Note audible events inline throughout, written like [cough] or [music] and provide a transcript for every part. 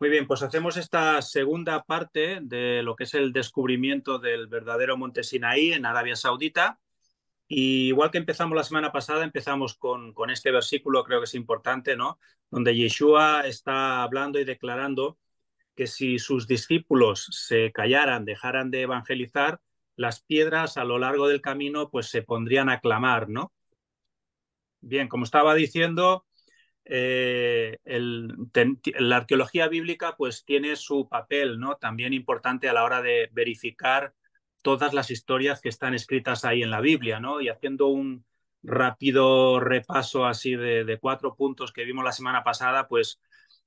Muy bien, pues hacemos esta segunda parte de lo que es el descubrimiento del verdadero monte Sinaí en Arabia Saudita. Y igual que empezamos la semana pasada, empezamos con, con este versículo, creo que es importante, ¿no? Donde Yeshua está hablando y declarando que si sus discípulos se callaran, dejaran de evangelizar, las piedras a lo largo del camino pues se pondrían a clamar, ¿no? Bien, como estaba diciendo, eh, la arqueología bíblica pues tiene su papel ¿no? también importante a la hora de verificar todas las historias que están escritas ahí en la Biblia, ¿no? Y haciendo un rápido repaso así de, cuatro puntos que vimos la semana pasada, pues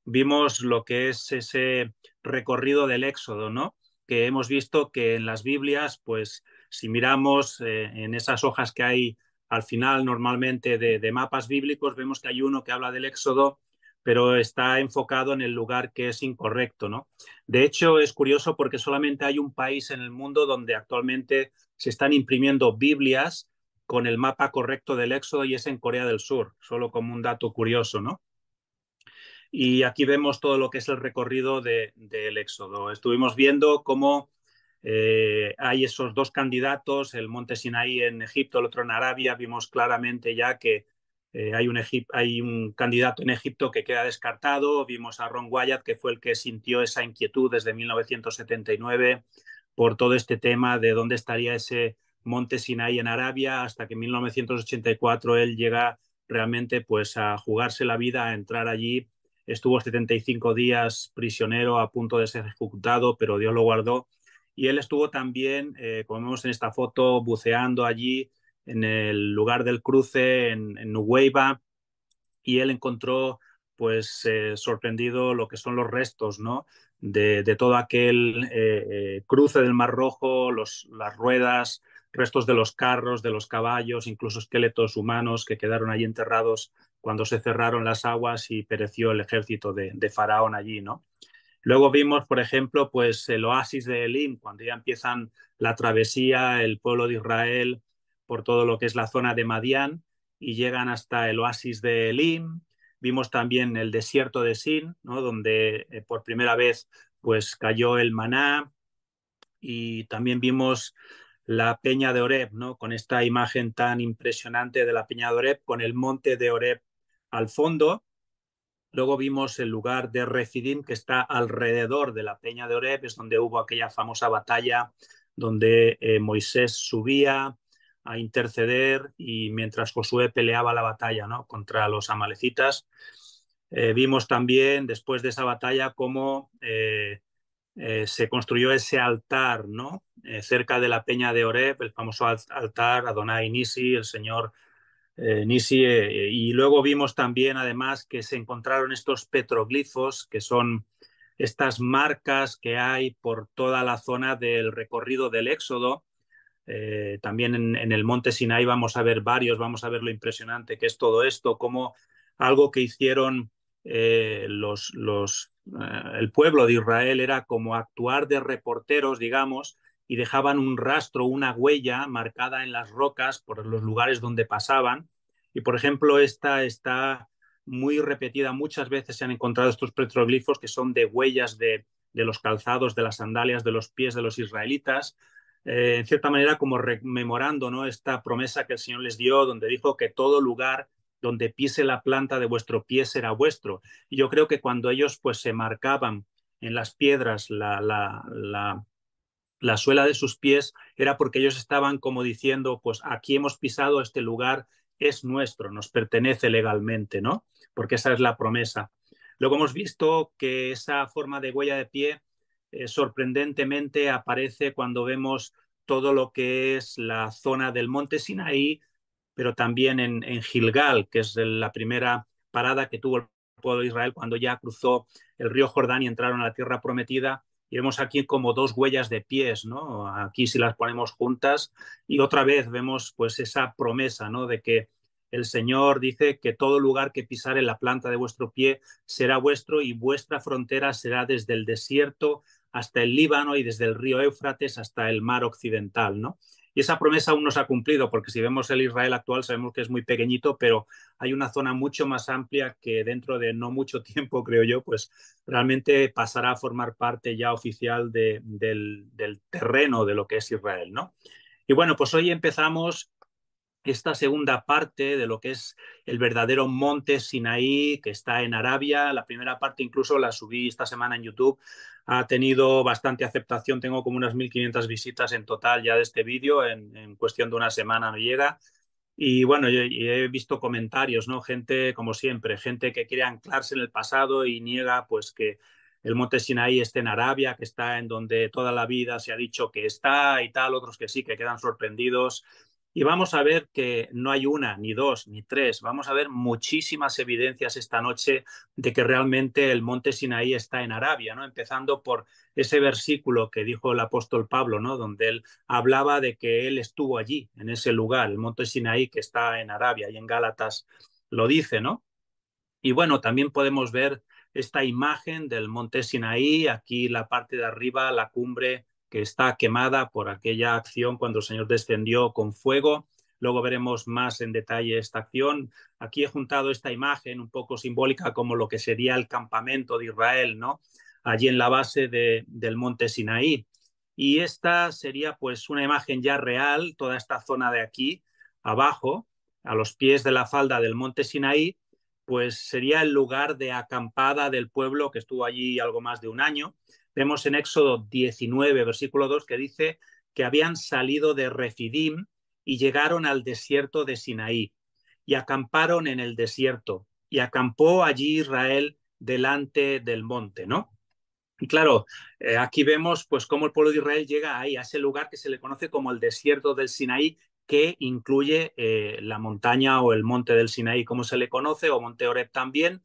vimos lo que es ese recorrido del Éxodo, ¿no? Que hemos visto que en las Biblias, pues si miramos eh, en esas hojas que hay al final normalmente de, mapas bíblicos vemos que hay uno que habla del Éxodo, pero está enfocado en el lugar que es incorrecto, ¿no? De hecho, es curioso porque solamente hay un país en el mundo donde actualmente se están imprimiendo Biblias con el mapa correcto del Éxodo y es en Corea del Sur, solo como un dato curioso, ¿no? Y aquí vemos todo lo que es el recorrido del Éxodo. Estuvimos viendo cómo eh, hay esos dos candidatos, el Monte Sinaí en Egipto, el otro en Arabia. Vimos claramente ya que eh, hay, un hay, un candidato en Egipto que queda descartado. Vimos a Ron Wyatt, que fue el que sintió esa inquietud desde 1979 por todo este tema de dónde estaría ese Monte Sinaí en Arabia, hasta que en 1984 él llega realmente pues, a jugarse la vida, a entrar allí. Estuvo 75 días prisionero a punto de ser ejecutado, pero Dios lo guardó y él estuvo también, eh, como vemos en esta foto, buceando allí en el lugar del cruce, en, en y él encontró, pues, eh, sorprendido lo que son los restos, ¿no? De, todo aquel eh, cruce del Mar Rojo, las ruedas, restos de los carros, de los caballos, incluso esqueletos humanos que quedaron allí enterrados cuando se cerraron las aguas y pereció el ejército de Faraón allí, ¿no? Luego vimos, por ejemplo, pues el oasis de Elim, cuando ya empiezan la travesía, el pueblo de Israel, por todo lo que es la zona de Madián, y llegan hasta el oasis de Elim. Vimos también el desierto de Sin, ¿no? donde eh, por primera vez pues, cayó el maná, y también vimos la peña de Oreb, ¿no? con esta imagen tan impresionante de la peña de Oreb, con el monte de Oreb al fondo, Luego vimos el lugar de Refidim, que está alrededor de la peña de Oreb, es donde hubo aquella famosa batalla donde eh, Moisés subía a interceder y mientras Josué peleaba la batalla ¿no? contra los amalecitas. Eh, vimos también después de esa batalla cómo eh, se construyó ese altar ¿no? cerca de la peña de Oreb, el famoso altar Adonai Nisi, el Señor eh, eh, eh, y luego vimos también además que se encontraron estos petroglifos, que son estas marcas que hay por toda la zona del recorrido del Éxodo. también en, en, el monte Sinai vamos a ver varios, vamos a ver lo impresionante que es todo esto, como algo que hicieron los, los el pueblo de Israel era como actuar de reporteros, digamos, y dejaban un rastro, una huella marcada en las rocas por los lugares donde pasaban. Y por ejemplo, esta está muy repetida, muchas veces se han encontrado estos petroglifos que son de huellas de, los calzados, de las sandalias, de los pies de los israelitas, eh, en cierta manera como rememorando ¿no? esta promesa que el Señor les dio, donde dijo que todo lugar donde pise la planta de vuestro pie será vuestro. Y yo creo que cuando ellos pues se marcaban en las piedras la, la, la, la suela de sus pies era porque ellos estaban como diciendo, pues aquí hemos pisado este lugar, es nuestro, nos pertenece legalmente, ¿no? Porque esa es la promesa. Luego hemos visto que esa forma de huella de pie eh, sorprendentemente aparece cuando vemos todo lo que es la zona del monte Sinaí, pero también en, en Gilgal, que es la primera parada que tuvo el pueblo de Israel cuando ya cruzó el río Jordán y entraron a la tierra prometida y vemos aquí como dos huellas de pies, ¿no? Aquí si las ponemos juntas y otra vez vemos pues esa promesa, ¿no? De que el Señor dice que todo lugar que pisare la planta de vuestro pie será vuestro y vuestra frontera será desde el desierto hasta el Líbano y desde el río Éufrates hasta el mar occidental, ¿no? Y esa promesa aún no se ha cumplido, porque si vemos el Israel actual sabemos que es muy pequeñito, pero hay una zona mucho más amplia que dentro de no mucho [laughs] tiempo, creo yo, pues realmente pasará a formar parte ya oficial del, del, terreno de lo que es Israel, ¿no? Y bueno, pues hoy empezamos esta segunda parte de lo que es el verdadero monte Sinaí, que está en Arabia. La primera parte incluso la subí esta semana en YouTube. Ha tenido bastante aceptación. Tengo como unas 1.500 visitas en total ya de este vídeo. En, cuestión de una semana no llega. Y bueno, he visto comentarios, ¿no? Gente, como siempre, gente que quiere anclarse en el pasado y niega pues que el monte Sinaí esté en Arabia, que está en donde toda la vida se ha dicho que está y tal, otros que sí, que quedan sorprendidos. Y vamos a ver que no hay una, ni dos, ni tres. Vamos a ver muchísimas evidencias esta noche de que realmente el monte Sinaí está en Arabia, ¿no? Empezando por ese versículo que dijo el apóstol Pablo, ¿no? Donde él hablaba de que él estuvo allí, en ese lugar, el monte Sinaí que está en Arabia y en Gálatas lo dice, ¿no? Y bueno, también podemos ver esta imagen del monte Sinaí, aquí la parte de arriba, la cumbre que está quemada por aquella acción cuando el Señor descendió con fuego. Luego veremos más en detalle esta acción. Aquí he juntado esta imagen un poco simbólica como lo que sería el campamento de Israel, ¿no? Allí en la base del monte Sinaí. Y esta sería pues una imagen ya real, toda esta zona de aquí abajo, a los pies de la falda del monte Sinaí, pues sería el lugar de acampada del pueblo que estuvo allí algo más de un año Vemos en Éxodo 19, versículo 2, que dice que habían salido de Refidim y llegaron al desierto de Sinaí y acamparon en el desierto y acampó allí Israel delante del monte, ¿no? Y claro, eh, aquí vemos pues cómo el pueblo de Israel llega ahí, a ese lugar que se le conoce como el desierto del Sinaí, que incluye eh, la montaña o el monte del Sinaí, como se le conoce, o Monte Oreb también,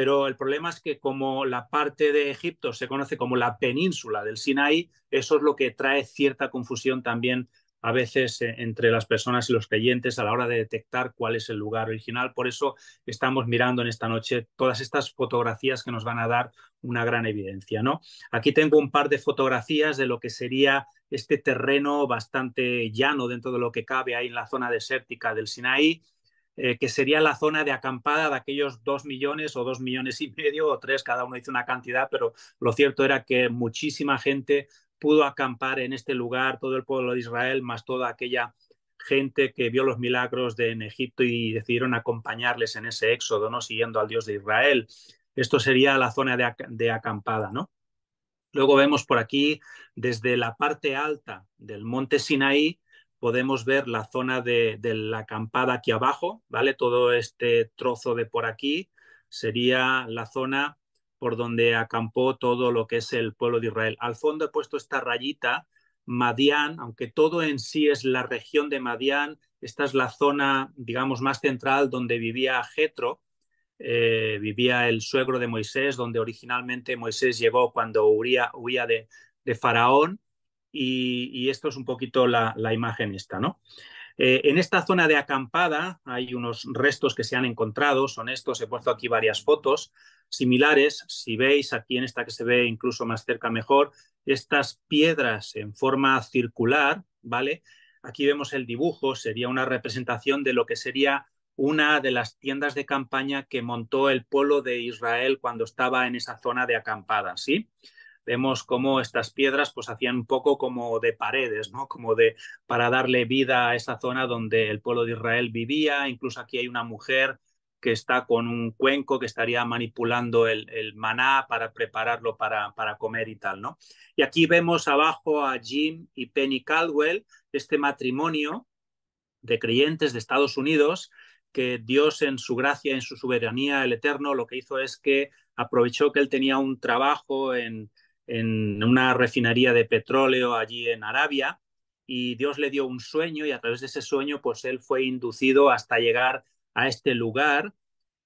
pero el problema es que como la parte de Egipto se conoce como la península del Sinaí, eso es lo que trae cierta confusión también a veces eh, entre las personas y los creyentes a la hora de detectar cuál es el lugar original. Por eso estamos mirando en esta noche todas estas fotografías que nos van a dar una gran evidencia. ¿no? Aquí tengo un par de fotografías de lo que sería este terreno bastante llano dentro de lo que cabe ahí en la zona desértica del Sinaí eh, que sería la zona de acampada de aquellos dos millones o dos millones y medio o tres, cada uno hizo una cantidad, pero lo cierto era que muchísima gente pudo acampar en este lugar, todo el pueblo de Israel, más toda aquella gente que vio los milagros de, en Egipto y decidieron acompañarles en ese éxodo, ¿no? siguiendo al Dios de Israel. Esto sería la zona de, de acampada, ¿no? Luego vemos por aquí, desde la parte alta del monte Sinaí, podemos ver la zona de, la acampada aquí abajo, ¿vale? Todo este trozo de por aquí sería la zona por donde acampó todo lo que es el pueblo de Israel. Al fondo he puesto esta rayita, Madián, aunque todo en sí es la región de Madián, esta es la zona, digamos, más central donde vivía Jetro, eh, vivía el suegro de Moisés, donde originalmente Moisés llegó cuando huía, de Faraón y, esto es un poquito la, imagen esta, ¿no? Eh, en esta zona de acampada hay unos restos que se han encontrado, son estos, he puesto aquí varias fotos similares, si veis aquí en esta que se ve incluso más cerca mejor, estas piedras en forma circular, ¿vale? Aquí vemos el dibujo, sería una representación de lo que sería una de las tiendas de campaña que montó el pueblo de Israel cuando estaba en esa zona de acampada, ¿sí? sí vemos cómo estas piedras pues hacían un poco como de paredes, ¿no? Como de para darle vida a esa zona donde el pueblo de Israel vivía, incluso aquí hay una mujer que está con un cuenco que estaría manipulando el, maná para prepararlo para, para, comer y tal, ¿no? Y aquí vemos abajo a Jim y Penny Caldwell, este matrimonio de creyentes de Estados Unidos, que Dios en su gracia, en su soberanía, el Eterno, lo que hizo es que aprovechó que él tenía un trabajo en, en una refinería de petróleo allí en Arabia y Dios le dio un sueño y a través de ese sueño pues él fue inducido hasta llegar a este lugar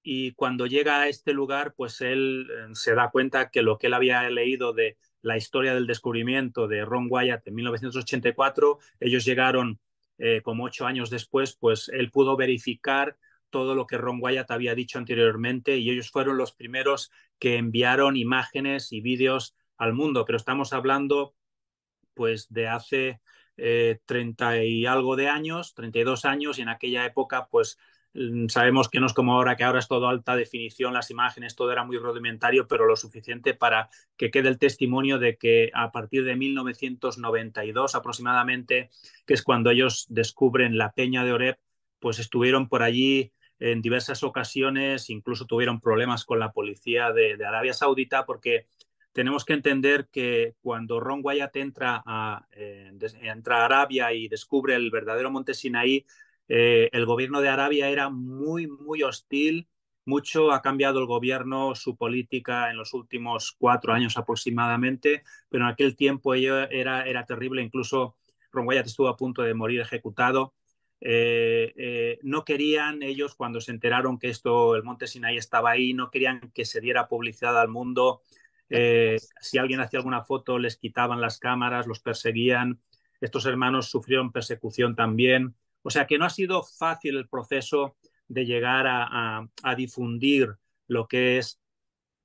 y cuando llega a este lugar pues él eh, se da cuenta que lo que él había leído de la historia del descubrimiento de Ron Wyatt en 1984, ellos llegaron eh, como ocho años después, pues él pudo verificar todo lo que Ron Wyatt había dicho anteriormente y ellos fueron los primeros que enviaron imágenes y vídeos al mundo, pero estamos hablando pues de hace eh, treinta 30 y algo de años, 32 años, y en aquella época pues mm, sabemos que no es como ahora, que ahora es todo alta definición, las imágenes, todo era muy rudimentario, pero lo suficiente para que quede el testimonio de que a partir de 1992 aproximadamente, que es cuando ellos descubren la peña de Oreb, pues estuvieron por allí en diversas ocasiones, incluso tuvieron problemas con la policía de Arabia Saudita porque tenemos que entender que cuando Ron Wyatt entra a, eh, a Arabia y descubre el verdadero monte Sinaí, eh, el gobierno de Arabia era muy, muy hostil. Mucho ha cambiado el gobierno, su política en los últimos cuatro años aproximadamente, pero en aquel tiempo ello era, era terrible. Incluso Ron Wyatt estuvo a punto de morir ejecutado. Eh, no querían ellos, cuando se enteraron que esto, el monte Sinaí estaba ahí, no querían que se diera publicidad al mundo, eh, si alguien hacía alguna foto, les quitaban las cámaras, los perseguían. Estos hermanos sufrieron persecución también. O sea que no ha sido fácil el proceso de llegar a, difundir lo que es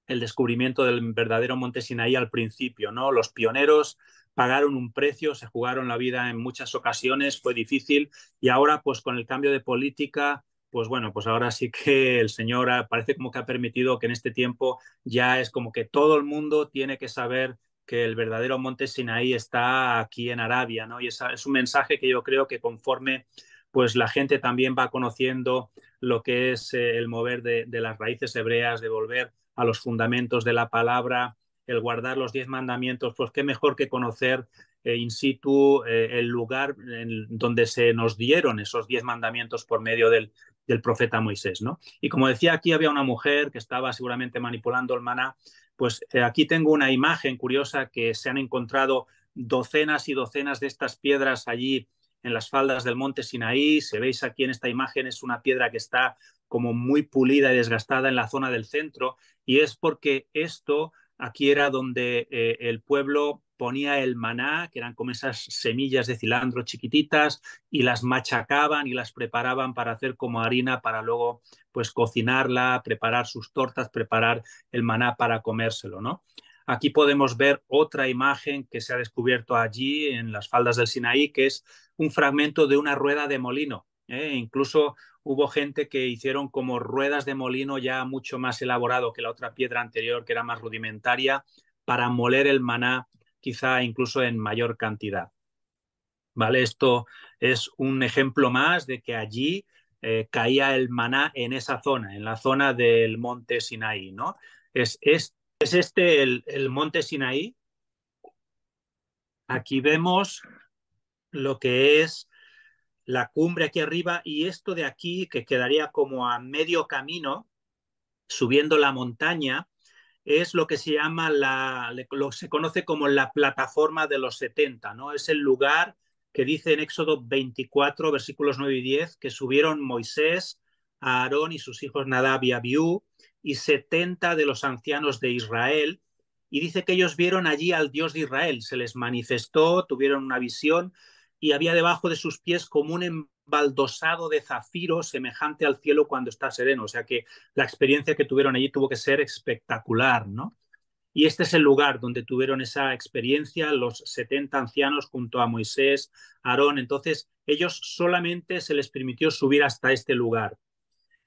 el descubrimiento del verdadero monte Sinaí al principio, ¿no? Los pioneros pagaron un precio, se jugaron la vida en muchas ocasiones, fue difícil y ahora pues con el cambio de política, pues bueno, pues ahora sí que el Señor parece como que ha permitido que en este tiempo ya es como que todo el mundo tiene que saber que el verdadero monte Sinaí está aquí en Arabia, ¿no? Y es un mensaje que yo creo que conforme pues la gente también va conociendo lo que es eh, el mover de, las raíces hebreas, de volver a los fundamentos de la palabra, el guardar los diez mandamientos, pues qué mejor que conocer eh, in situ eh, el lugar en donde se nos dieron esos diez mandamientos por medio del, del profeta Moisés. ¿no? Y como decía, aquí había una mujer que estaba seguramente manipulando el maná. Pues eh, aquí tengo una imagen curiosa que se han encontrado docenas y docenas de estas piedras allí en las faldas del monte Sinaí. Se veis aquí en esta imagen, es una piedra que está como muy pulida y desgastada en la zona del centro, y es porque esto Aquí era donde eh, el pueblo ponía el maná, que eran como esas semillas de cilantro chiquititas, y las machacaban y las preparaban para hacer como harina para luego pues cocinarla, preparar sus tortas, preparar el maná para comérselo, ¿no? Aquí podemos ver otra imagen que se ha descubierto allí en las faldas del Sinaí, que es un fragmento de una rueda de molino ¿eh? incluso hubo gente que hicieron como ruedas de molino ya mucho más elaborado que la otra piedra anterior, que era más rudimentaria, para moler el maná quizá incluso en mayor cantidad. ¿Vale? Esto es un ejemplo más de que allí eh, caía el maná en esa zona, en la zona del monte Sinaí. ¿no? Es, es, este el monte Sinaí. Aquí vemos lo que es la cumbre aquí arriba y esto de aquí que quedaría como a medio camino, subiendo la montaña, es lo que se llama la, lo se conoce como la plataforma de los 70, ¿no? Es el lugar que dice en Éxodo 24, versículos 9 y 10, que subieron Moisés, Aarón y sus hijos Nadab y Abiú y 70 de los ancianos de Israel. Y dice que ellos vieron allí al Dios de Israel, se les manifestó, tuvieron una visión, y había debajo de sus pies como un embaldosado de zafiro semejante al cielo cuando está sereno. O sea que la experiencia que tuvieron allí tuvo que ser espectacular, ¿no? Y este es el lugar donde tuvieron esa experiencia los 70 ancianos junto a Moisés, Aarón. Entonces, ellos solamente se les permitió subir hasta este lugar.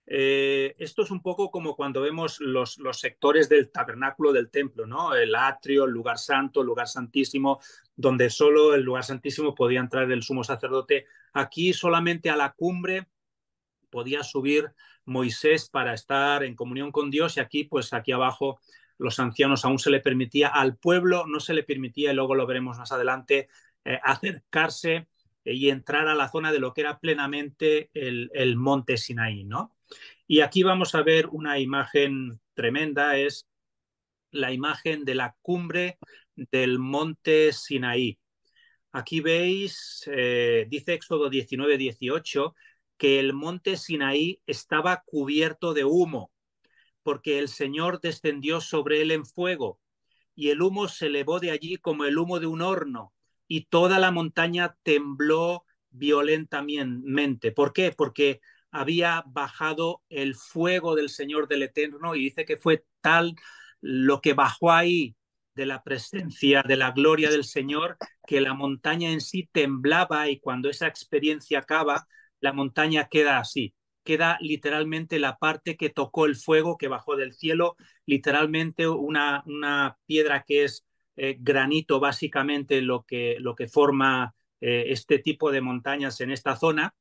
Eh, esto es un poco como cuando vemos los, sectores del tabernáculo del templo, ¿no? El atrio, el lugar santo, el lugar santísimo, donde solo el lugar santísimo podía entrar el sumo sacerdote. Aquí solamente a la cumbre podía subir Moisés para estar en comunión con Dios y aquí, pues aquí abajo los ancianos aún se le permitía, al pueblo no se le permitía, y luego lo veremos más adelante, eh, acercarse y entrar a la zona de lo que era plenamente el, el monte Sinaí, ¿no? Y aquí vamos a ver una imagen tremenda, es la imagen de la cumbre del monte Sinaí. Aquí veis, eh, dice Éxodo 19, 18, que el monte Sinaí estaba cubierto de humo, porque el Señor descendió sobre él en fuego, y el humo se elevó de allí como el humo de un horno, y toda la montaña tembló violentamente. ¿Por qué? Porque había bajado el fuego del Señor del Eterno y dice que fue tal lo que bajó ahí de la presencia, de la gloria del Señor, que la montaña en sí temblaba y cuando esa experiencia acaba, la montaña queda así, queda literalmente la parte que tocó el fuego que bajó del cielo, literalmente una, una piedra que es eh, granito básicamente lo que, lo que forma eh, este tipo de montañas en esta zona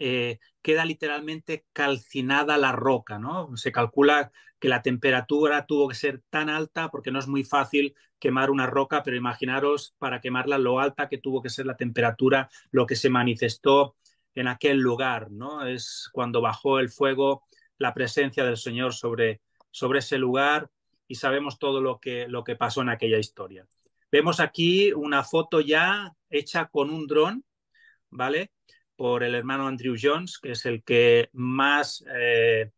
eh, queda literalmente calcinada la roca, ¿no? Se calcula que la temperatura tuvo que ser tan alta porque no es muy fácil quemar una roca, pero imaginaros para quemarla lo alta que tuvo que ser la temperatura, lo que se manifestó en aquel lugar, ¿no? Es cuando bajó el fuego la presencia del Señor sobre, sobre ese lugar y sabemos todo lo que, lo que pasó en aquella historia. Vemos aquí una foto ya hecha con un dron, ¿vale? por el hermano Andrew Jones, que es el que más eh,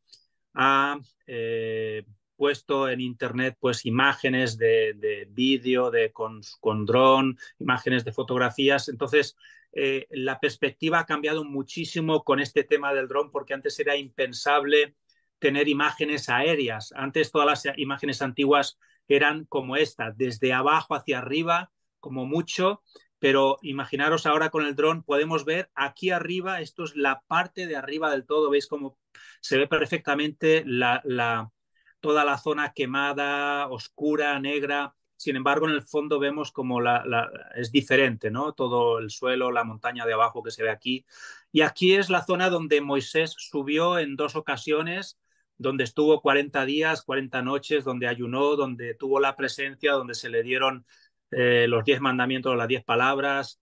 ha eh, puesto en internet pues imágenes de, vídeo, de con, dron, imágenes de fotografías. Entonces, eh, la perspectiva ha cambiado muchísimo con este tema del dron, porque antes era impensable tener imágenes aéreas. Antes todas las imágenes antiguas eran como esta, desde abajo hacia arriba, como mucho, pero imaginaros ahora con el dron, podemos ver aquí arriba, esto es la parte de arriba del todo, veis cómo se ve perfectamente la, toda la zona quemada, oscura, negra. Sin embargo, en el fondo vemos como la, la, es diferente, ¿no? Todo el suelo, la montaña de abajo que se ve aquí. Y aquí es la zona donde Moisés subió en dos ocasiones, donde estuvo 40 días, 40 noches, donde ayunó, donde tuvo la presencia, donde se le dieron eh, los diez mandamientos, las diez palabras,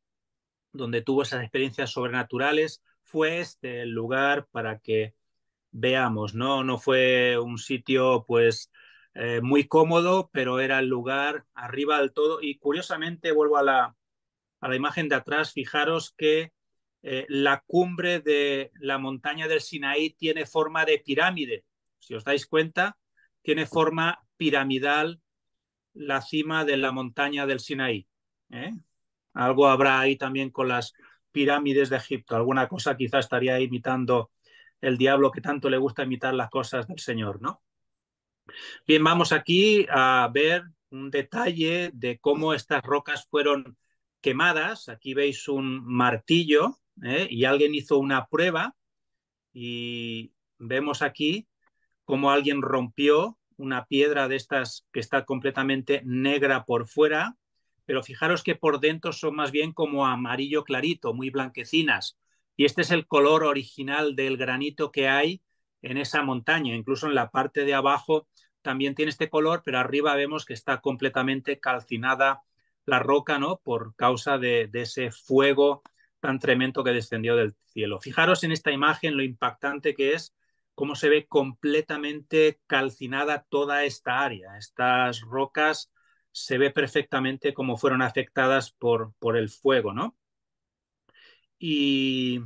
donde tuvo esas experiencias sobrenaturales, fue este el lugar para que veamos, ¿no? No fue un sitio, pues, eh, muy cómodo, pero era el lugar arriba del todo. Y curiosamente, vuelvo a la, a la imagen de atrás, fijaros que eh, la cumbre de la montaña del Sinaí tiene forma de pirámide. Si os dais cuenta, tiene forma piramidal la cima de la montaña del Sinaí. ¿eh? Algo habrá ahí también con las pirámides de Egipto, alguna cosa quizá estaría imitando el diablo que tanto le gusta imitar las cosas del Señor, ¿no? Bien, vamos aquí a ver un detalle de cómo estas rocas fueron quemadas. Aquí veis un martillo ¿eh? y alguien hizo una prueba y vemos aquí cómo alguien rompió una piedra de estas que está completamente negra por fuera, pero fijaros que por dentro son más bien como amarillo clarito, muy blanquecinas. Y este es el color original del granito que hay en esa montaña. Incluso en la parte de abajo también tiene este color, pero arriba vemos que está completamente calcinada la roca, ¿no? Por causa de, de ese fuego tan tremendo que descendió del cielo. Fijaros en esta imagen lo impactante que es cómo se ve completamente calcinada toda esta área. Estas rocas se ve perfectamente cómo fueron afectadas por, por el fuego, ¿no? Y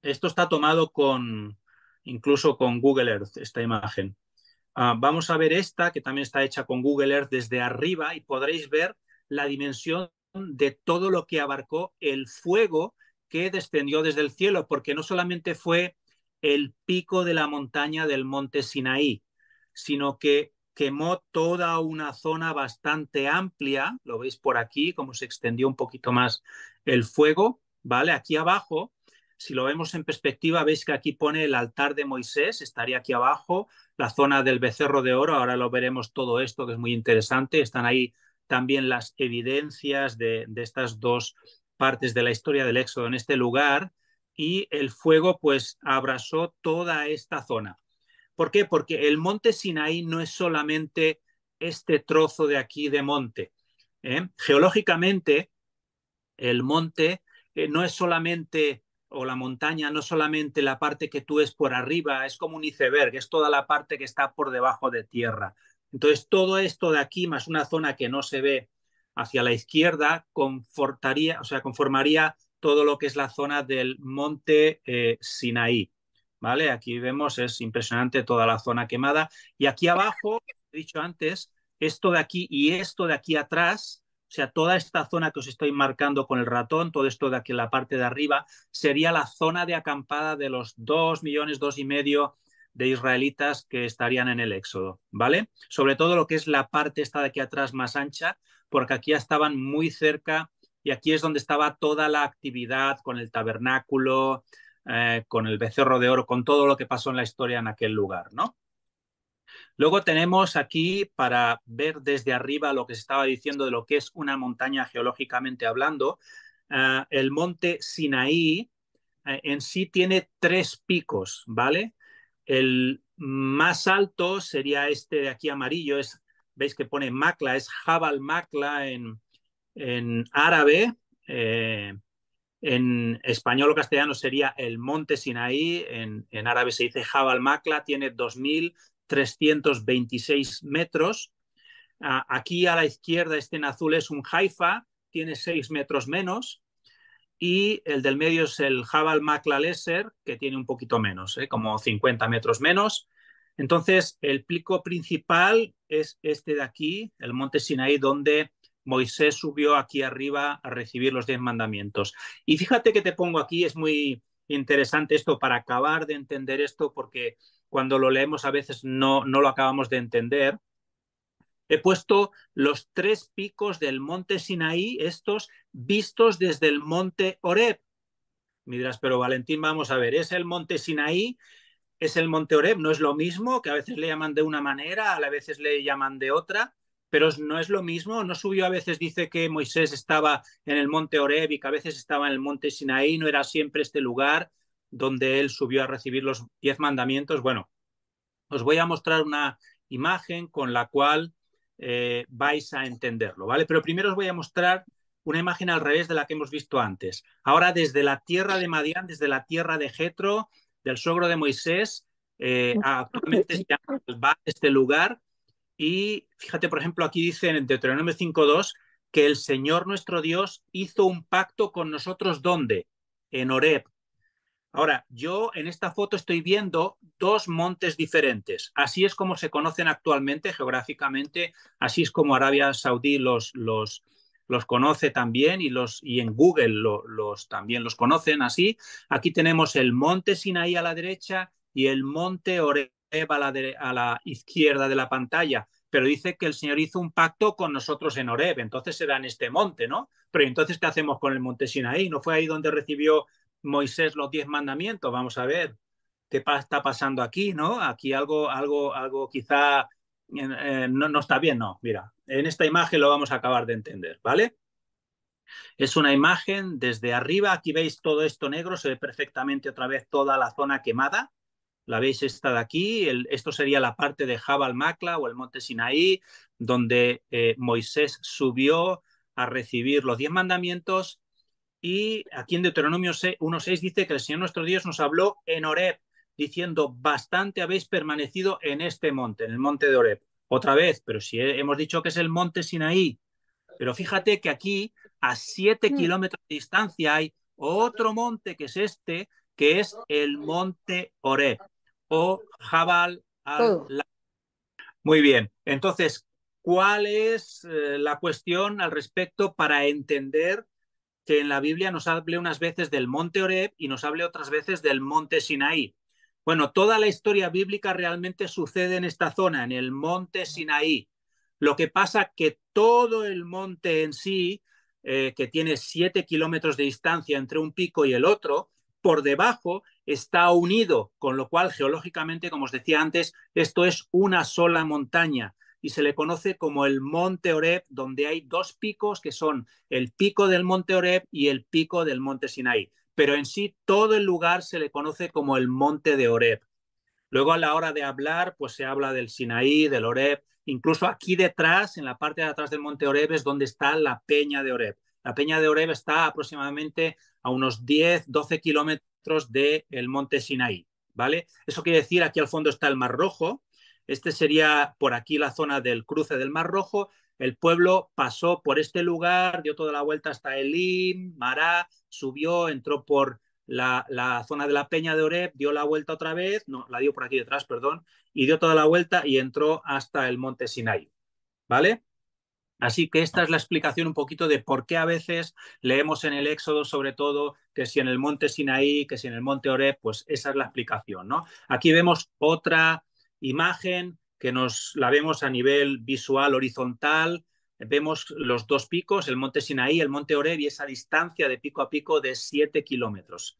esto está tomado con, incluso con Google Earth, esta imagen. Ah, vamos a ver esta, que también está hecha con Google Earth desde arriba y podréis ver la dimensión de todo lo que abarcó el fuego que descendió desde el cielo, porque no solamente fue el pico de la montaña del monte Sinaí, sino que quemó toda una zona bastante amplia, lo veis por aquí, como se extendió un poquito más el fuego, ¿vale? Aquí abajo, si lo vemos en perspectiva, veis que aquí pone el altar de Moisés, estaría aquí abajo, la zona del becerro de oro, ahora lo veremos todo esto, que es muy interesante, están ahí también las evidencias de, de estas dos partes de la historia del Éxodo en este lugar, y el fuego pues abrasó toda esta zona. ¿Por qué? Porque el monte Sinaí no es solamente este trozo de aquí de monte. ¿eh? Geológicamente, el monte eh, no es solamente, o la montaña, no solamente la parte que tú ves por arriba, es como un iceberg, es toda la parte que está por debajo de tierra. Entonces, todo esto de aquí, más una zona que no se ve hacia la izquierda, o sea, conformaría todo lo que es la zona del monte eh, Sinaí. ¿Vale? Aquí vemos, es impresionante toda la zona quemada. Y aquí abajo, he dicho antes, esto de aquí y esto de aquí atrás, o sea, toda esta zona que os estoy marcando con el ratón, todo esto de aquí en la parte de arriba, sería la zona de acampada de los dos millones, dos y medio de israelitas que estarían en el éxodo, ¿vale? Sobre todo lo que es la parte esta de aquí atrás más ancha, porque aquí ya estaban muy cerca y aquí es donde estaba toda la actividad con el tabernáculo, eh, con el becerro de oro, con todo lo que pasó en la historia en aquel lugar, ¿no? Luego tenemos aquí para ver desde arriba lo que se estaba diciendo de lo que es una montaña geológicamente hablando, eh, el monte Sinaí eh, en sí tiene tres picos, ¿vale? El más alto sería este de aquí amarillo, es, veis que pone Macla, es Jabal Makla en, en árabe, eh, en español o castellano sería el monte Sinaí, en, árabe se dice Jabal Makla, tiene 2.326 metros. aquí a la izquierda este en azul es un Haifa, tiene 6 metros menos. Y el del medio es el Jabal Makla Lesser, que tiene un poquito menos, eh, como 50 metros menos. Entonces, el pico principal es este de aquí, el monte Sinaí, donde Moisés subió aquí arriba a recibir los diez mandamientos. Y fíjate que te pongo aquí, es muy interesante esto para acabar de entender esto, porque cuando lo leemos a veces no, no lo acabamos de entender. He puesto los tres picos del monte Sinaí, estos vistos desde el monte Oreb. Me pero Valentín, vamos a ver, ¿es el monte Sinaí? ¿Es el monte Oreb? ¿No es lo mismo? Que a veces le llaman de una manera, a veces le llaman de otra pero no es lo mismo. No subió a veces, dice que Moisés estaba en el monte Horeb y que a veces estaba en el monte Sinaí, no era siempre este lugar donde él subió a recibir los diez mandamientos. Bueno, os voy a mostrar una imagen con la cual eh, vais a entenderlo, ¿vale? Pero primero os voy a mostrar una imagen al revés de la que hemos visto antes. Ahora desde la tierra de Madián, desde la tierra de Jetro, del suegro de Moisés, eh, actualmente se llama este lugar, y fíjate, por ejemplo, aquí dice en Deuteronomio 5.2 que el Señor nuestro Dios hizo un pacto con nosotros ¿dónde? En Horeb. Ahora, yo en esta foto estoy viendo dos montes diferentes. Así es como se conocen actualmente geográficamente, así es como Arabia Saudí los, los, los conoce también y, los, y en Google los, también los conocen así. Aquí tenemos el monte Sinaí a la derecha y el monte Horeb a la, a la izquierda de la pantalla, pero dice que el Señor hizo un pacto con nosotros en Oreb, entonces será en este monte, ¿no? Pero entonces, ¿qué hacemos con el monte Sinaí? ¿No fue ahí donde recibió Moisés los diez mandamientos? Vamos a ver qué está pasando aquí, ¿no? Aquí algo, algo, algo quizá eh, no, no está bien, no. Mira, en esta imagen lo vamos a acabar de entender, ¿vale? Es una imagen desde arriba, aquí veis todo esto negro, se ve perfectamente otra vez toda la zona quemada, la veis esta de aquí, esto sería la parte de Jabal makla o el monte Sinaí, donde eh, Moisés subió a recibir los diez mandamientos y aquí en Deuteronomio 1.6 dice que el Señor nuestro Dios nos habló en Horeb, diciendo, bastante habéis permanecido en este monte, en el monte de Horeb. Otra vez, pero si hemos dicho que es el monte Sinaí. Pero fíjate que aquí, a siete mm. kilómetros de distancia, hay otro monte que es este, que es el monte Horeb o Jabal Muy bien, entonces, ¿cuál es eh, la cuestión al respecto para entender que en la Biblia nos hable unas veces del monte Oreb y nos hable otras veces del monte Sinaí? Bueno, toda la historia bíblica realmente sucede en esta zona, en el monte Sinaí. Lo que pasa que todo el monte en sí, eh, que tiene siete kilómetros de distancia entre un pico y el otro, por debajo está unido, con lo cual geológicamente, como os decía antes, esto es una sola montaña y se le conoce como el Monte Oreb, donde hay dos picos que son el pico del Monte Oreb y el pico del Monte Sinaí. Pero en sí todo el lugar se le conoce como el Monte de Oreb. Luego a la hora de hablar, pues se habla del Sinaí, del Oreb. Incluso aquí detrás, en la parte de atrás del Monte Oreb, es donde está la Peña de Oreb. La Peña de Oreb está aproximadamente a unos 10, 12 kilómetros del monte Sinaí, ¿vale? Eso quiere decir, aquí al fondo está el Mar Rojo, este sería por aquí la zona del cruce del Mar Rojo, el pueblo pasó por este lugar, dio toda la vuelta hasta Elim, Mará, subió, entró por la, la, zona de la Peña de Oreb, dio la vuelta otra vez, no, la dio por aquí detrás, perdón, y dio toda la vuelta y entró hasta el monte Sinaí. ¿Vale? Así que esta es la explicación un poquito de por qué a veces leemos en el Éxodo, sobre todo, que si en el monte Sinaí, que si en el monte Oreb, pues esa es la explicación, ¿no? Aquí vemos otra imagen que nos la vemos a nivel visual horizontal, vemos los dos picos, el monte Sinaí, el monte Oreb y esa distancia de pico a pico de siete kilómetros.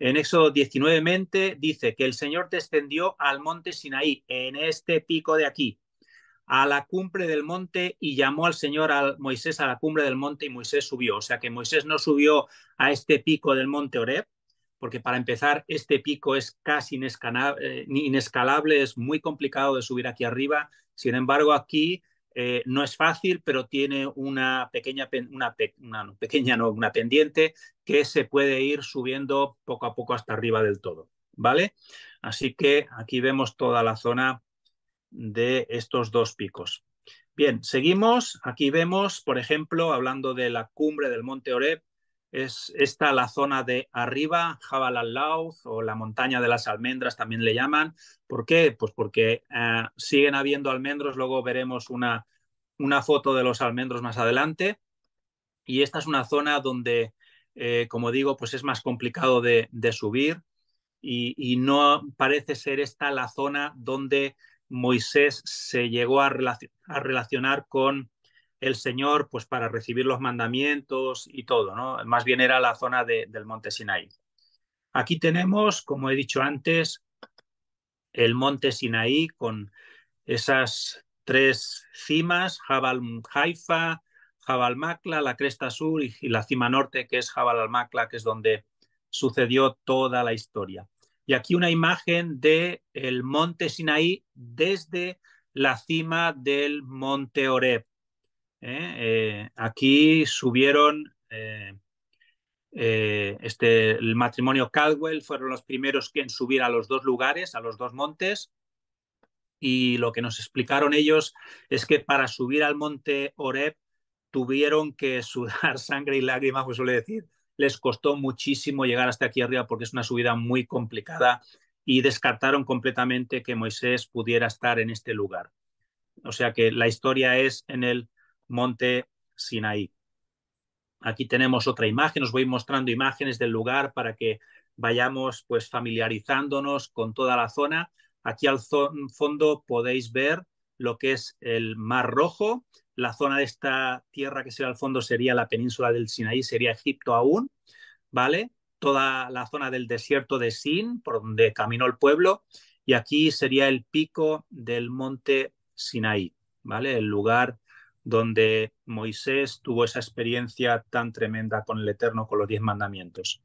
En Éxodo 19 dice que el Señor descendió al monte Sinaí, en este pico de aquí, a la cumbre del monte y llamó al Señor a Moisés a la cumbre del monte y Moisés subió. O sea que Moisés no subió a este pico del monte Oreb, porque para empezar este pico es casi eh, inescalable, es muy complicado de subir aquí arriba. Sin embargo, aquí eh, no es fácil, pero tiene una pequeña, pequeña no, una pendiente que se puede ir subiendo poco a poco hasta arriba del todo. ¿Vale? Así que aquí vemos toda la zona de estos dos picos. Bien, seguimos. Aquí vemos, por ejemplo, hablando de la cumbre del monte Oreb, es esta la zona de arriba, Jabal al-Lauz o la montaña de las almendras también le llaman. ¿Por qué? Pues porque eh, siguen habiendo almendros, luego veremos una, una, foto de los almendros más adelante. Y esta es una zona donde, eh, como digo, pues es más complicado de, subir y, y, no parece ser esta la zona donde Moisés se llegó a, relacionar con el Señor pues para recibir los mandamientos y todo, ¿no? Más bien era la zona del monte Sinaí. Aquí tenemos, como he dicho antes, el monte Sinaí con esas tres cimas, Jabal Haifa, Jabal Makla, la cresta sur y, la cima norte que es Jabal al-Makla, que es donde sucedió toda la historia. Y aquí una imagen del el monte Sinaí desde la cima del monte Oreb. ¿eh? Eh, aquí subieron eh, este, el matrimonio Caldwell, fueron los primeros en subir a los dos lugares, a los dos montes. Y lo que nos explicaron ellos es que para subir al monte Oreb tuvieron que sudar [laughs] sangre y lágrimas, pues suele decir, les costó muchísimo llegar hasta aquí arriba porque es una subida muy complicada y descartaron completamente que Moisés pudiera estar en este lugar. O sea que la historia es en el monte Sinaí. Aquí tenemos otra imagen, os voy mostrando imágenes del lugar para que vayamos pues familiarizándonos con toda la zona. Aquí al fondo podéis ver lo que es el Mar Rojo, la zona de esta tierra que se al fondo sería la península del Sinaí, sería Egipto aún, ¿vale? Toda la zona del desierto de Sin, por donde caminó el pueblo, y aquí sería el pico del monte Sinaí, ¿vale? El lugar donde Moisés tuvo esa experiencia tan tremenda con el Eterno, con los diez mandamientos.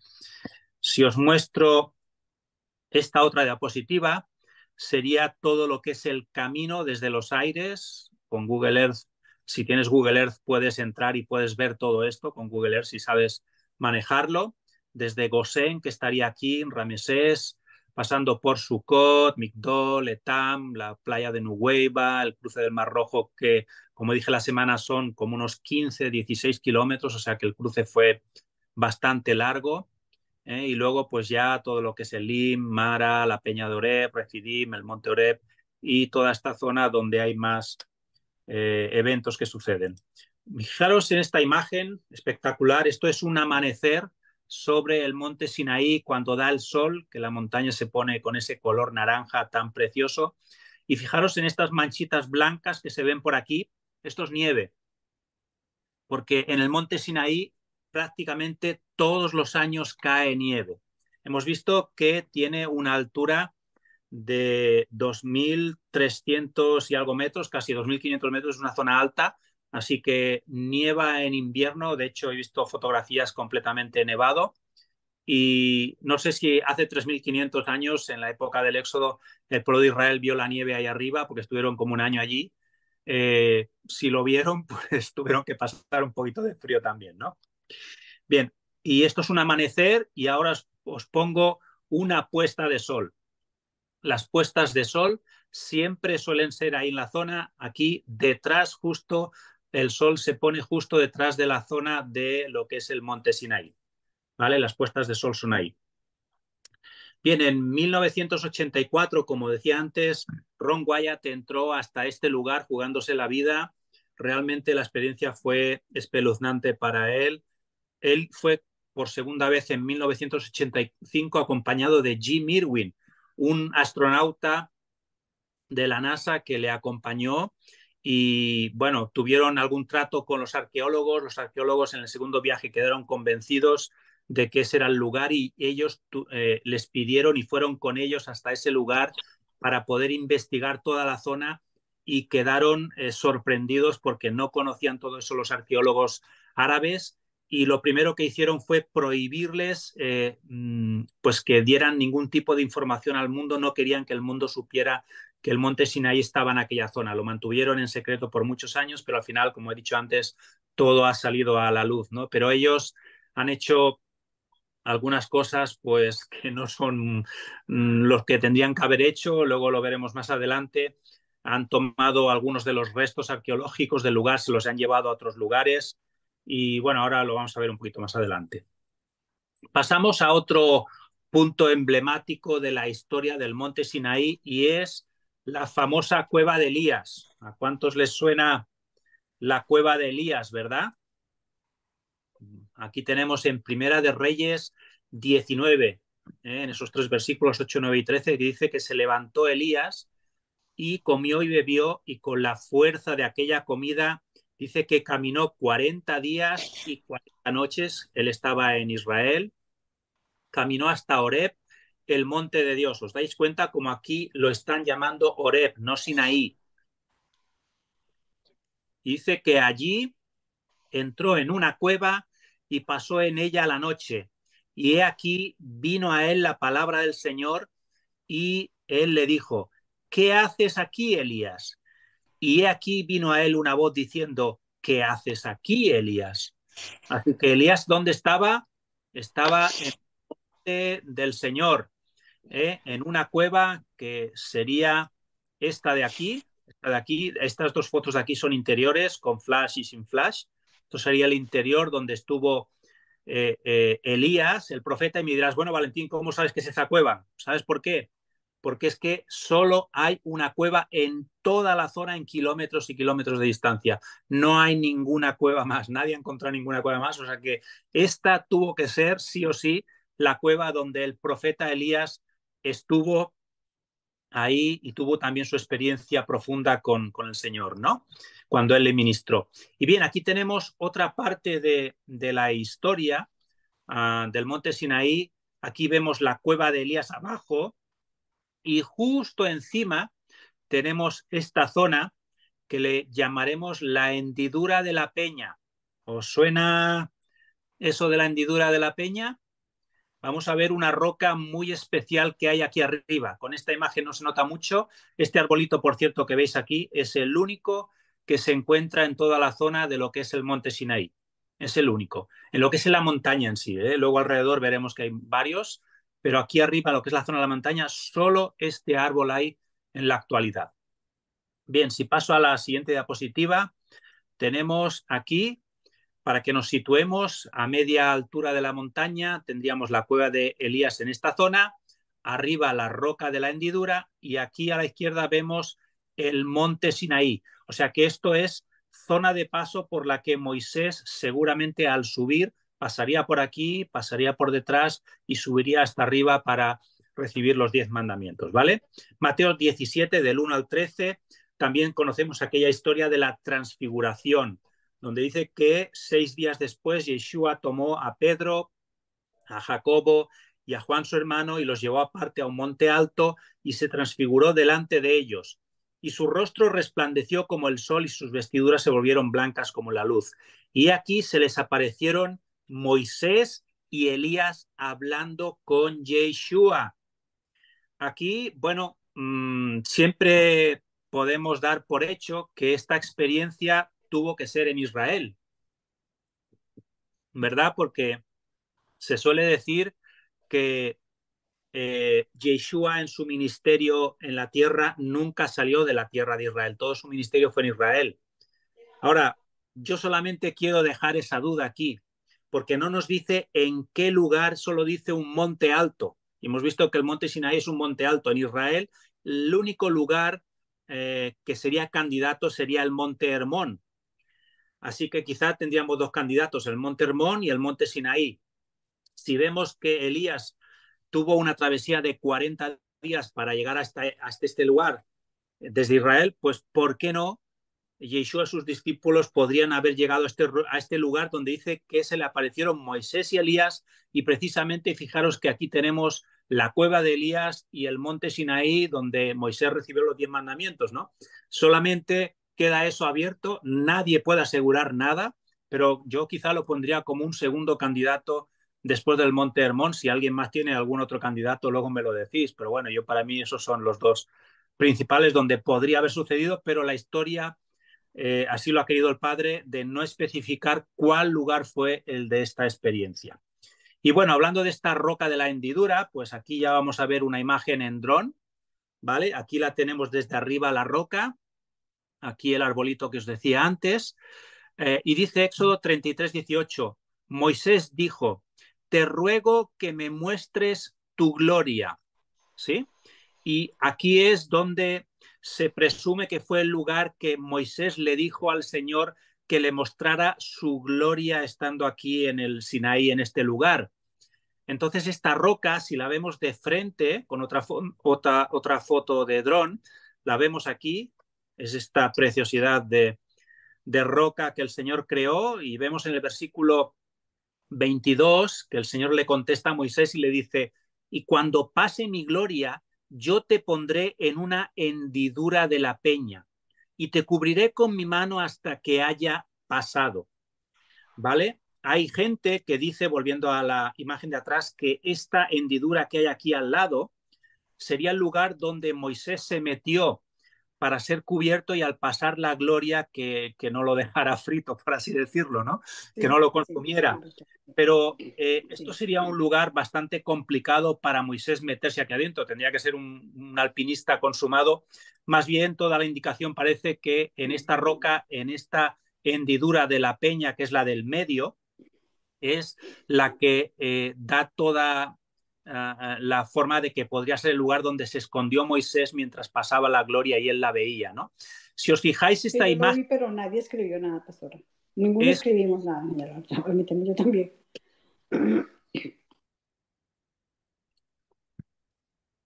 Si os muestro esta otra diapositiva, sería todo lo que es el camino desde los aires. Con Google Earth si tienes Google Earth puedes entrar y puedes ver todo esto con Google Earth si sabes manejarlo. Desde Gosen que estaría aquí, en Ramesés, pasando por Sucot, Migdol, Etam, la playa de Nueva, el cruce del Mar Rojo, que como dije la semana son como unos 15, 16 kilómetros, o sea que el cruce fue bastante largo. ¿eh? Y luego pues ya todo lo que es el Lim, Mara, la Peña de Oreb, Refidim, el Monte Oreb y toda esta zona donde hay más eh, eventos que suceden. Fijaros en esta imagen espectacular. Esto es un amanecer sobre el monte Sinaí cuando da el sol, que la montaña se pone con ese color naranja tan precioso. Y fijaros en estas manchitas blancas que se ven por aquí. Esto es nieve, porque en el monte Sinaí prácticamente todos los años cae nieve. Hemos visto que tiene una altura de 2.300 y algo metros, casi 2.500 metros, es una zona alta, así que nieva en invierno, de hecho he visto fotografías completamente nevado y no sé si hace 3.500 años, en la época del Éxodo, el pueblo de Israel vio la nieve ahí arriba, porque estuvieron como un año allí. Eh, si lo vieron, [laughs] pues tuvieron que pasar un poquito de frío también, ¿no? Bien, y esto es un amanecer y ahora os pongo una puesta de sol las puestas de sol siempre suelen ser ahí en la zona, aquí detrás justo, el sol se pone justo detrás de la zona de lo que es el monte Sinai, ¿Vale? Las puestas de sol son ahí. Bien, en 1984, como decía antes, Ron Wyatt entró hasta este lugar jugándose la vida. Realmente la experiencia fue espeluznante para él. Él fue por segunda vez en 1985 acompañado de Jim Irwin, un astronauta de la NASA que le acompañó y bueno, tuvieron algún trato con los arqueólogos, los arqueólogos en el segundo viaje quedaron convencidos de que ese era el lugar y ellos eh, les pidieron y fueron con ellos hasta ese lugar para poder investigar toda la zona y quedaron eh, sorprendidos porque no conocían todo eso los arqueólogos árabes y lo primero que hicieron fue prohibirles eh, mm, pues que dieran ningún tipo de información al mundo, no querían que el mundo supiera que el monte Sinaí estaba en aquella zona. Lo mantuvieron en secreto por muchos años, pero al final, como he dicho antes, todo ha salido a la luz, ¿no? Pero ellos han hecho algunas cosas pues que no son mm, los que tendrían que haber hecho, luego lo veremos más adelante. Han tomado algunos de los restos arqueológicos del lugar, se los han llevado a otros lugares, y bueno, ahora lo vamos a ver un poquito más adelante. Pasamos a otro punto emblemático de la historia del monte Sinaí y es la famosa cueva de Elías. ¿A cuántos les suena la cueva de Elías, verdad? Aquí tenemos en Primera de Reyes 19, ¿eh? en esos tres versículos 8, 9 y 13, que dice que se levantó Elías y comió y bebió y con la fuerza de aquella comida Dice que caminó 40 días y 40 noches, él estaba en Israel, caminó hasta Oreb, el monte de Dios. ¿Os dais cuenta como aquí lo están llamando Oreb, no Sinaí? Dice que allí entró en una cueva y pasó en ella la noche. Y he aquí vino a él la palabra del Señor y él le dijo, ¿qué haces aquí, Elías? Y aquí vino a él una voz diciendo, ¿qué haces aquí, Elías? Así que Elías, ¿dónde estaba? Estaba en el monte del Señor, ¿eh? en una cueva que sería esta de aquí, esta de aquí, estas dos fotos de aquí son interiores, con flash y sin flash. Esto sería el interior donde estuvo eh, eh, Elías, el profeta, y me dirás, bueno, Valentín, ¿cómo sabes que es esa cueva? ¿Sabes por qué? porque es que solo hay una cueva en toda la zona en kilómetros y kilómetros de distancia. No hay ninguna cueva más, nadie ha encontrado ninguna cueva más, o sea que esta tuvo que ser sí o sí la cueva donde el profeta Elías estuvo ahí y tuvo también su experiencia profunda con, con el Señor, ¿no? Cuando él le ministró. Y bien, aquí tenemos otra parte de, de la historia ah, del monte Sinaí. Aquí vemos la cueva de Elías abajo, y justo encima tenemos esta zona que le llamaremos la hendidura de la peña. ¿Os suena eso de la hendidura de la peña? Vamos a ver una roca muy especial que hay aquí arriba. Con esta imagen no se nota mucho. Este arbolito, por cierto, que veis aquí es el único que se encuentra en toda la zona de lo que es el monte Sinaí. Es el único. En lo que es la montaña en sí. ¿eh? Luego alrededor veremos que hay varios, pero aquí arriba, lo que es la zona de la montaña, solo este árbol hay en la actualidad. Bien, si paso a la siguiente diapositiva, tenemos aquí, para que nos situemos a media altura de la montaña, tendríamos la cueva de Elías en esta zona, arriba la roca de la hendidura y aquí a la izquierda vemos el monte Sinaí. O sea que esto es zona de paso por la que Moisés seguramente al subir pasaría por aquí, pasaría por detrás y subiría hasta arriba para recibir los diez mandamientos, ¿vale? Mateo 17, del 1 al 13, también conocemos aquella historia de la transfiguración, donde dice que seis días después Yeshua tomó a Pedro, a Jacobo y a Juan su hermano y los llevó aparte a un monte alto y se transfiguró delante de ellos. Y su rostro resplandeció como el sol y sus vestiduras se volvieron blancas como la luz. Y aquí se les aparecieron Moisés y Elías hablando con Yeshua. Aquí, bueno, mm, siempre podemos dar por hecho que esta experiencia tuvo que ser en Israel, ¿verdad? Porque se suele decir que eh, Yeshua en su ministerio en la tierra nunca salió de la tierra de Israel, todo su ministerio fue en Israel. Ahora, yo solamente quiero dejar esa duda aquí porque no nos dice en qué lugar, solo dice un monte alto. Y hemos visto que el monte Sinaí es un monte alto. En Israel, el único lugar eh, que sería candidato sería el monte Hermón. Así que quizá tendríamos dos candidatos, el monte Hermón y el monte Sinaí. Si vemos que Elías tuvo una travesía de 40 días para llegar hasta este lugar eh, desde Israel, pues ¿por qué no Yeshua, sus discípulos, podrían haber llegado a este, a este, lugar donde dice que se le aparecieron Moisés y Elías, y precisamente fijaros que aquí tenemos la cueva de Elías y el monte Sinaí, donde Moisés recibió los diez mandamientos, ¿no? Solamente queda eso abierto, nadie puede asegurar nada, pero yo quizá lo pondría como un segundo candidato después del Monte Hermón. Si alguien más tiene algún otro candidato, luego me lo decís, pero bueno, yo para mí esos son los dos principales donde podría haber sucedido, pero la historia eh, así lo ha querido el padre, de no especificar cuál lugar fue el de esta experiencia. Y bueno, hablando de esta roca de la hendidura, pues aquí ya vamos a ver una imagen en dron, ¿vale? Aquí la tenemos desde arriba la roca, aquí el arbolito que os decía antes, eh, y dice Éxodo 33, 18, Moisés dijo, te ruego que me muestres tu gloria, ¿sí? Y aquí es donde se presume que fue el lugar que Moisés le dijo al Señor que le mostrara su gloria estando aquí en el Sinaí, en este lugar. Entonces esta roca, si la vemos de frente, con otra, otra foto de dron, la vemos aquí, es esta preciosidad de, de roca que el Señor creó y vemos en el versículo 22 que el Señor le contesta a Moisés y le dice, y cuando pase mi gloria yo te pondré en una hendidura de la peña y te cubriré con mi mano hasta que haya pasado. ¿Vale? Hay gente que dice, volviendo a la imagen de atrás, que esta hendidura que hay aquí al lado sería el lugar donde Moisés se metió para ser cubierto y al pasar la gloria que, que no lo [laughs] dejara frito, por así decirlo, ¿no? que no lo consumiera. Pero eh, esto sería un lugar bastante complicado para Moisés meterse aquí adentro. Tendría que ser un, alpinista consumado. Más bien, toda la indicación parece que en esta roca, en esta hendidura de la peña, que es la del medio, es la que eh, da toda Ah, ah, la forma de que podría ser el lugar donde se escondió Moisés mientras pasaba la gloria y él la veía, ¿no? Si os fijáis esta imagen... pero nadie escribió nada, Pastor. Ninguno escribimos nada, [laughs] yo también.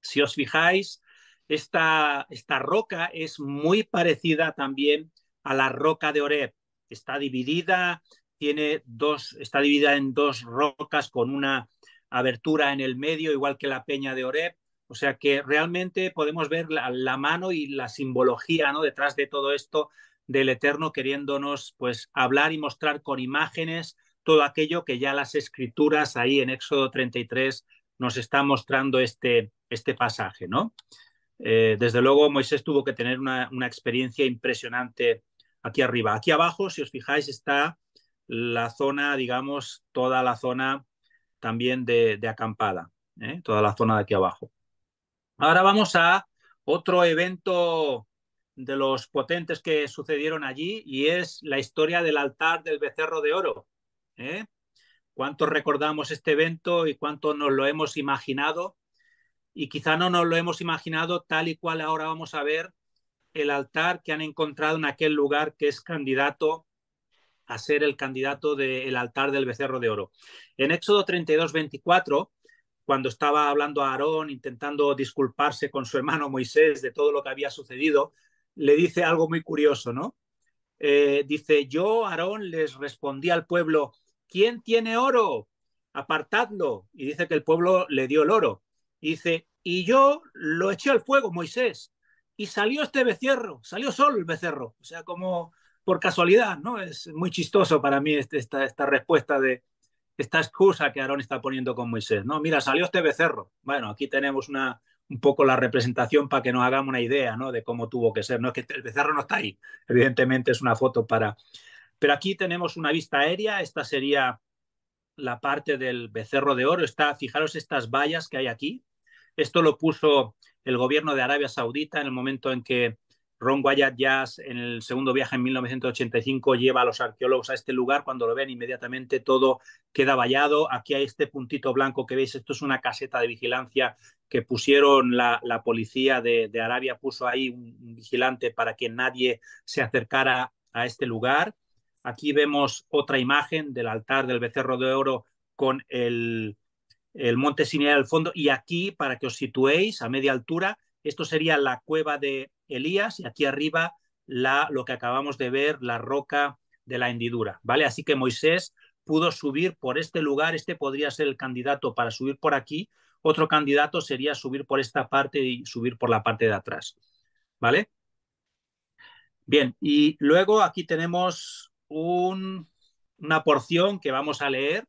Si os fijáis, esta, esta roca es muy parecida también a la roca de Oreb. Está dividida, tiene dos, está dividida en dos rocas con una abertura en el medio, igual que la peña de Oreb. O sea que realmente podemos ver la, mano y la simbología ¿no? detrás de todo esto del Eterno queriéndonos pues hablar y mostrar con imágenes todo aquello que ya las escrituras ahí en Éxodo 33 nos está mostrando este, este pasaje, ¿no? Eh, desde luego Moisés tuvo que tener una, una, experiencia impresionante aquí arriba. Aquí abajo, si os fijáis, está la zona, digamos, toda la zona también de, acampada, ¿eh? toda la zona de aquí abajo. Ahora vamos a otro evento de los potentes que sucedieron allí y es la historia del altar del becerro de oro. ¿eh? ¿Cuánto recordamos este evento y cuánto nos lo hemos imaginado? Y quizá no nos lo hemos imaginado tal y cual ahora vamos a ver el altar que han encontrado en aquel lugar que es candidato a ser el candidato del altar del becerro de oro. En Éxodo 32, 24, cuando estaba hablando a Aarón, intentando disculparse con su hermano Moisés de todo lo que había sucedido, le dice algo muy curioso, ¿no? Eh, dice, yo, Aarón, les respondí al pueblo, ¿quién tiene oro? Apartadlo. Y dice que el pueblo le dio el oro. Y dice, y yo lo eché al fuego, Moisés, y salió este becerro, salió solo el becerro. O sea, como por casualidad, ¿no? Es muy chistoso para mí este, esta, esta respuesta de esta excusa que Aarón está poniendo con Moisés, ¿no? Mira, salió este becerro. Bueno, aquí tenemos una, un poco la representación para que nos hagamos una idea, ¿no? De cómo tuvo que ser. No es que el becerro no está ahí, evidentemente es una foto para... Pero aquí tenemos una vista aérea, esta sería la parte del becerro de oro. Está, fijaros estas vallas que hay aquí. Esto lo puso el gobierno de Arabia Saudita en el momento en que Ron Wyatt Jazz en el segundo viaje en 1985 lleva a los arqueólogos a este lugar, cuando lo ven inmediatamente todo queda vallado, aquí hay este puntito blanco que veis, esto es una caseta de vigilancia que pusieron la, policía de, Arabia, puso ahí un, vigilante para que nadie se acercara a este lugar. Aquí vemos otra imagen del altar del becerro de oro con el, monte Sinai al fondo y aquí, para que os situéis a media altura, esto sería la cueva de Elías y aquí arriba la, lo que acabamos de ver, la roca de la hendidura, ¿vale? Así que Moisés pudo subir por este lugar, este podría ser el candidato para subir por aquí, otro candidato sería subir por esta parte y subir por la parte de atrás, ¿vale? Bien, y luego aquí tenemos una porción que vamos a leer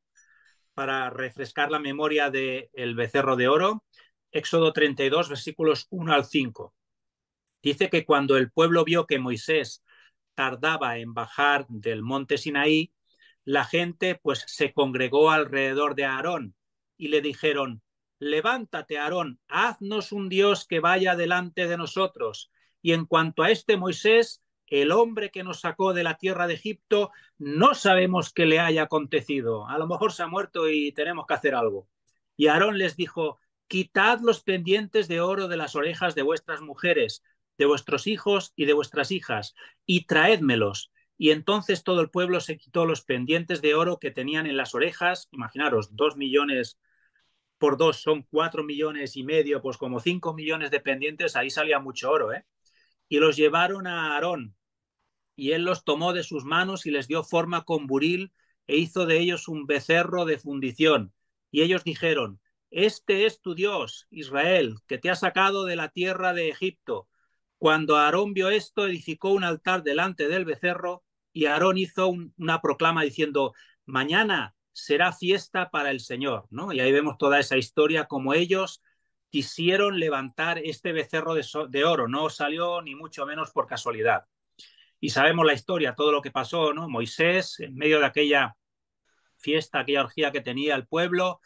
para refrescar la memoria del becerro de oro, Éxodo 32, versículos 1 al 5. Dice que cuando el pueblo vio que Moisés tardaba en bajar del monte Sinaí, la gente pues se congregó alrededor de Aarón y le dijeron, levántate Aarón, haznos un Dios que vaya delante de nosotros. Y en cuanto a este Moisés, el hombre que nos sacó de la tierra de Egipto, no sabemos qué le haya acontecido. A lo mejor se ha muerto y tenemos que hacer algo. Y Aarón les dijo, quitad los pendientes de oro de las orejas de vuestras mujeres, de vuestros hijos y de vuestras hijas, y traédmelos. Y entonces todo el pueblo se quitó los pendientes de oro que tenían en las orejas, imaginaros, dos millones por dos son cuatro millones y medio, pues como cinco millones de pendientes, ahí salía mucho oro, ¿eh? Y los llevaron a Aarón, y él los tomó de sus manos y les dio forma con buril, e hizo de ellos un becerro de fundición. Y ellos dijeron, Este es tu Dios, Israel, que te ha sacado de la tierra de Egipto. Cuando Aarón vio esto, edificó un altar delante del becerro y Aarón hizo una proclama diciendo, mañana será fiesta para el Señor, ¿no? Y ahí vemos toda esa historia, como ellos quisieron levantar este becerro de, oro, no salió ni mucho menos por casualidad. Y sabemos la historia, todo lo que pasó, ¿no? Moisés, en medio de aquella fiesta, aquella orgía que tenía el pueblo,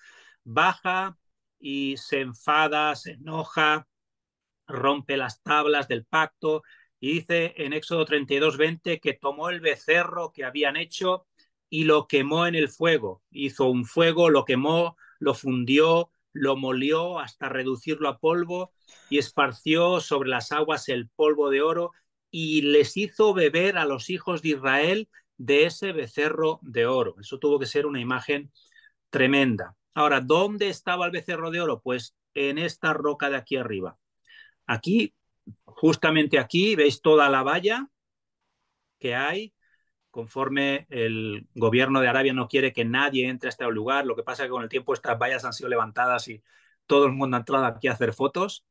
baja y se enfada, se enoja, rompe las tablas del pacto y dice en Éxodo 32:20 que tomó el becerro que habían hecho y lo quemó en el fuego. Hizo un fuego, lo quemó, lo fundió, lo molió hasta reducirlo a polvo y esparció sobre las aguas el polvo de oro y les hizo beber a los hijos de Israel de ese becerro de oro. Eso tuvo que ser una imagen tremenda. Ahora, ¿dónde estaba el becerro de oro? Pues en esta roca de aquí arriba. Aquí, justamente aquí, veis toda la valla que hay. Conforme el gobierno de Arabia no quiere que nadie entre a este lugar, lo que pasa es que con el tiempo estas vallas han sido levantadas y todo el mundo ha entrado aquí a hacer fotos.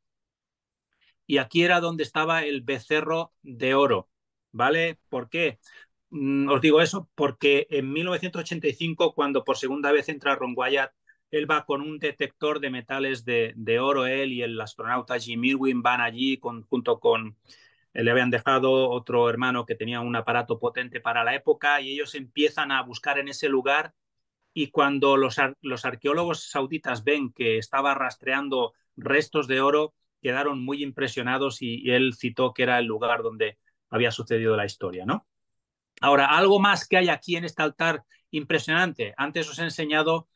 Y aquí era donde estaba el becerro de oro, ¿vale? ¿Por qué? Mm, os digo eso porque en 1985, cuando por segunda vez entra Ron él va con un detector de metales de, oro, él y el astronauta Jim Irwin van allí junto con, eh, le habían dejado otro hermano que tenía un aparato potente para la época y ellos empiezan a buscar en ese lugar y cuando los, arqueólogos sauditas ven que estaba rastreando restos de oro, quedaron muy impresionados y, él citó que era el lugar donde había sucedido la historia, ¿no? Ahora, algo más que hay aquí en este altar impresionante. Antes os he enseñado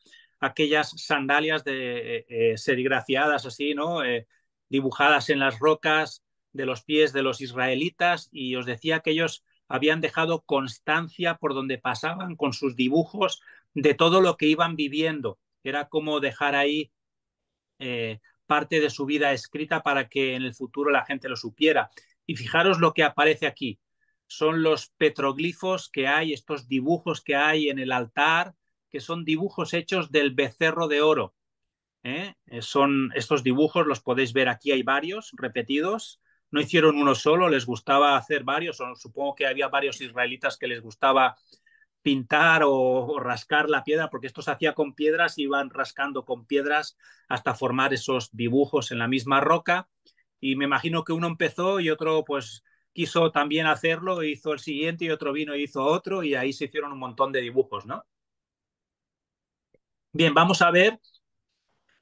aquellas sandalias de eh, eh, así, ¿no? Eh, dibujadas en las rocas de los pies de los israelitas y os decía que ellos habían dejado constancia por donde pasaban con sus dibujos de todo lo que iban viviendo. Era como dejar ahí parte de su vida escrita para que en el futuro la gente lo supiera. Y fijaros lo que aparece aquí. Son los petroglifos que hay, estos dibujos que hay en el altar, que son dibujos hechos del becerro de oro. ¿eh? Eh, son estos dibujos, los podéis ver aquí, hay varios repetidos. No hicieron uno solo, les gustaba hacer varios, supongo que había varios israelitas que les gustaba pintar o, rascar la piedra, porque esto se hacía con piedras, iban rascando con piedras hasta formar esos dibujos en la misma roca. Y me imagino que uno empezó y otro, pues, quiso también hacerlo, hizo el siguiente y otro vino y hizo otro y ahí se hicieron un montón de dibujos, ¿no? Bien, vamos a ver,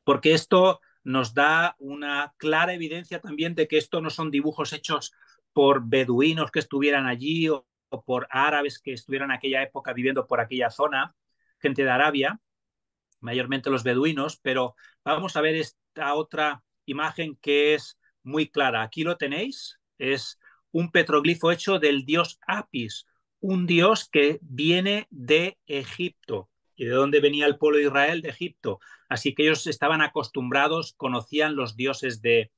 porque esto nos da una clara evidencia también de que esto no son dibujos hechos por beduinos que estuvieran allí o, o por árabes que estuvieran en aquella época viviendo por aquella zona, gente de Arabia, mayormente los beduinos, pero vamos a ver esta otra imagen que es muy clara. Aquí lo tenéis, es un petroglifo hecho del dios Apis, un dios que viene de Egipto. ¿Y de dónde venía el pueblo de Israel? De Egipto. Así que ellos estaban acostumbrados, conocían los dioses de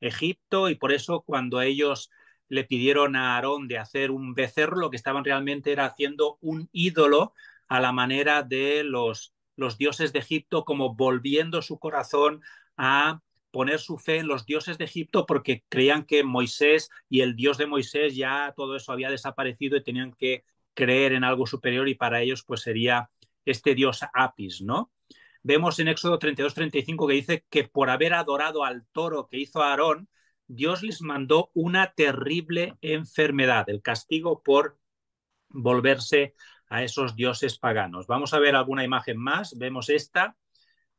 Egipto y por eso cuando ellos le pidieron a Aarón de hacer un becerro, lo que estaban realmente era haciendo un ídolo a la manera de los, los dioses de Egipto, como volviendo su corazón a poner su fe en los dioses de Egipto porque creían que Moisés y el dios de Moisés ya todo eso había desaparecido y tenían que creer en algo superior y para ellos pues sería este dios Apis, ¿no? Vemos en Éxodo 32-35 que dice que por haber adorado al toro que hizo Aarón, Dios les mandó una terrible enfermedad, el castigo por volverse a esos dioses paganos. Vamos a ver alguna imagen más. Vemos esta,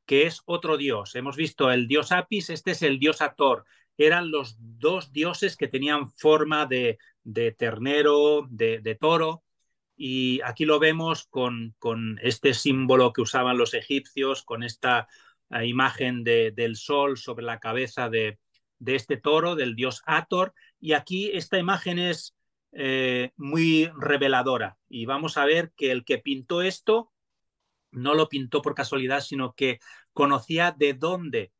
que es otro dios. Hemos visto el dios Apis, este es el dios Ator. Eran los dos dioses que tenían forma de, de ternero, de, de, toro. Y aquí lo vemos con, este símbolo que usaban los egipcios, con esta eh, imagen del sol sobre la cabeza de, este toro, del dios Ator. Y aquí esta imagen es eh, muy reveladora. Y vamos a ver que el que pintó esto no lo pintó por casualidad, sino que conocía de dónde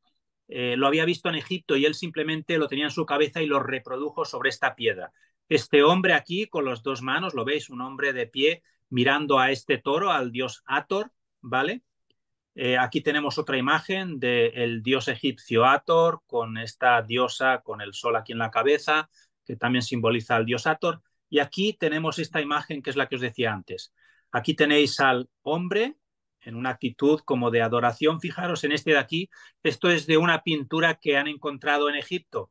eh, lo había visto en Egipto y él simplemente lo tenía en su cabeza y lo reprodujo sobre esta piedra. Este hombre aquí con las dos manos, lo veis, un hombre de pie mirando a este toro, al dios Ator, ¿vale? Eh, aquí tenemos otra imagen del dios egipcio Ator con esta diosa con el sol aquí en la cabeza, que también simboliza al dios Ator. Y aquí tenemos esta imagen que es la que os decía antes. Aquí tenéis al hombre en una actitud como de adoración. Fijaros en este de aquí, esto es de una pintura que han encontrado en Egipto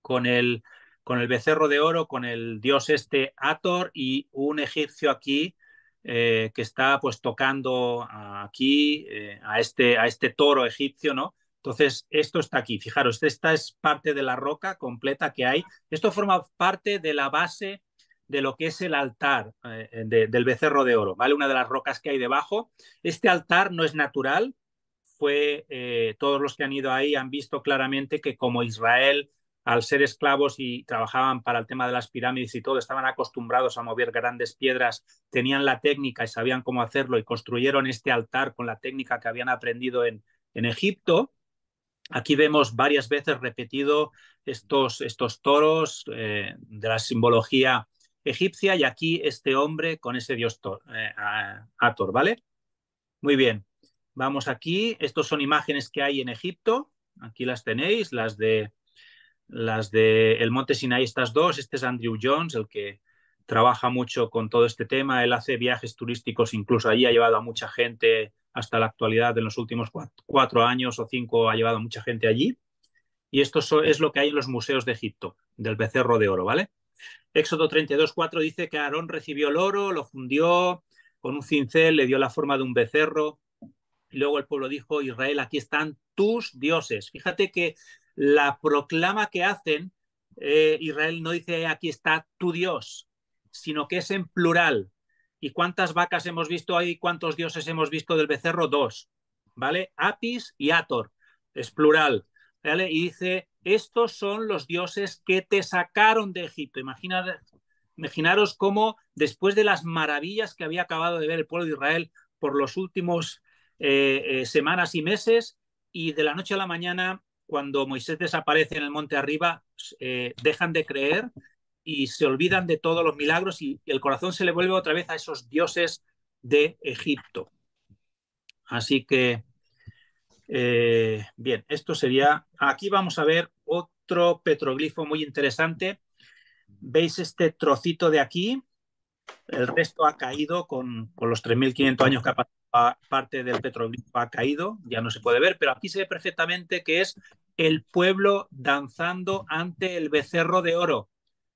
con el con el becerro de oro, con el dios este Ator y un egipcio aquí eh, que está pues tocando aquí eh, a, este, a este toro egipcio, ¿no? Entonces, esto está aquí. Fijaros, esta es parte de la roca completa que hay. Esto forma parte de la base de lo que es el altar eh, del becerro de oro, ¿vale? Una de las rocas que hay debajo. Este altar no es natural, fue, todos los que han ido ahí han visto claramente que como Israel al ser esclavos y trabajaban para el tema de las pirámides y todo, estaban acostumbrados a mover grandes piedras, tenían la técnica y sabían cómo hacerlo y construyeron este altar con la técnica que habían aprendido en, en Egipto. Aquí vemos varias veces repetido estos, estos toros eh, de la simbología egipcia y aquí este hombre con ese dios Ator, eh, ¿vale? Muy bien, vamos aquí. Estos son imágenes que hay en Egipto. Aquí las tenéis, las de las de El Monte Sinai, estas dos. Este es Andrew Jones, el que trabaja mucho con todo este tema. Él hace viajes turísticos, incluso allí ha llevado a mucha gente hasta la actualidad, en los últimos cuatro, años o cinco, ha llevado a mucha gente allí. Y esto es lo que hay en los museos de Egipto, del becerro de oro, ¿vale? Éxodo 32.4 dice que Aarón recibió el oro, lo fundió con un cincel, le dio la forma de un becerro. Y luego el pueblo dijo, Israel, aquí están tus dioses. Fíjate que la proclama que hacen, eh, Israel no dice aquí está tu Dios, sino que es en plural. ¿Y cuántas vacas hemos visto ahí? ¿Cuántos dioses hemos visto del becerro? Dos, ¿vale? Apis y Ator, es plural, ¿vale? Y dice, estos son los dioses que te sacaron de Egipto. imaginaros cómo después de las maravillas que había acabado de ver el pueblo de Israel por los últimos eh, eh, semanas y meses, y de la noche a la mañana cuando Moisés desaparece en el monte arriba, eh, dejan de creer y se olvidan de todos los milagros y, el corazón se le vuelve otra vez a esos dioses de Egipto. Así que, eh, bien, esto sería, aquí vamos a ver otro petroglifo muy interesante. ¿Veis este trocito de aquí? El resto ha caído con, con los 3.500 años que ha pasado parte del petroglifo ha caído, ya no se puede ver, pero aquí se ve perfectamente que es el pueblo danzando ante el becerro de oro.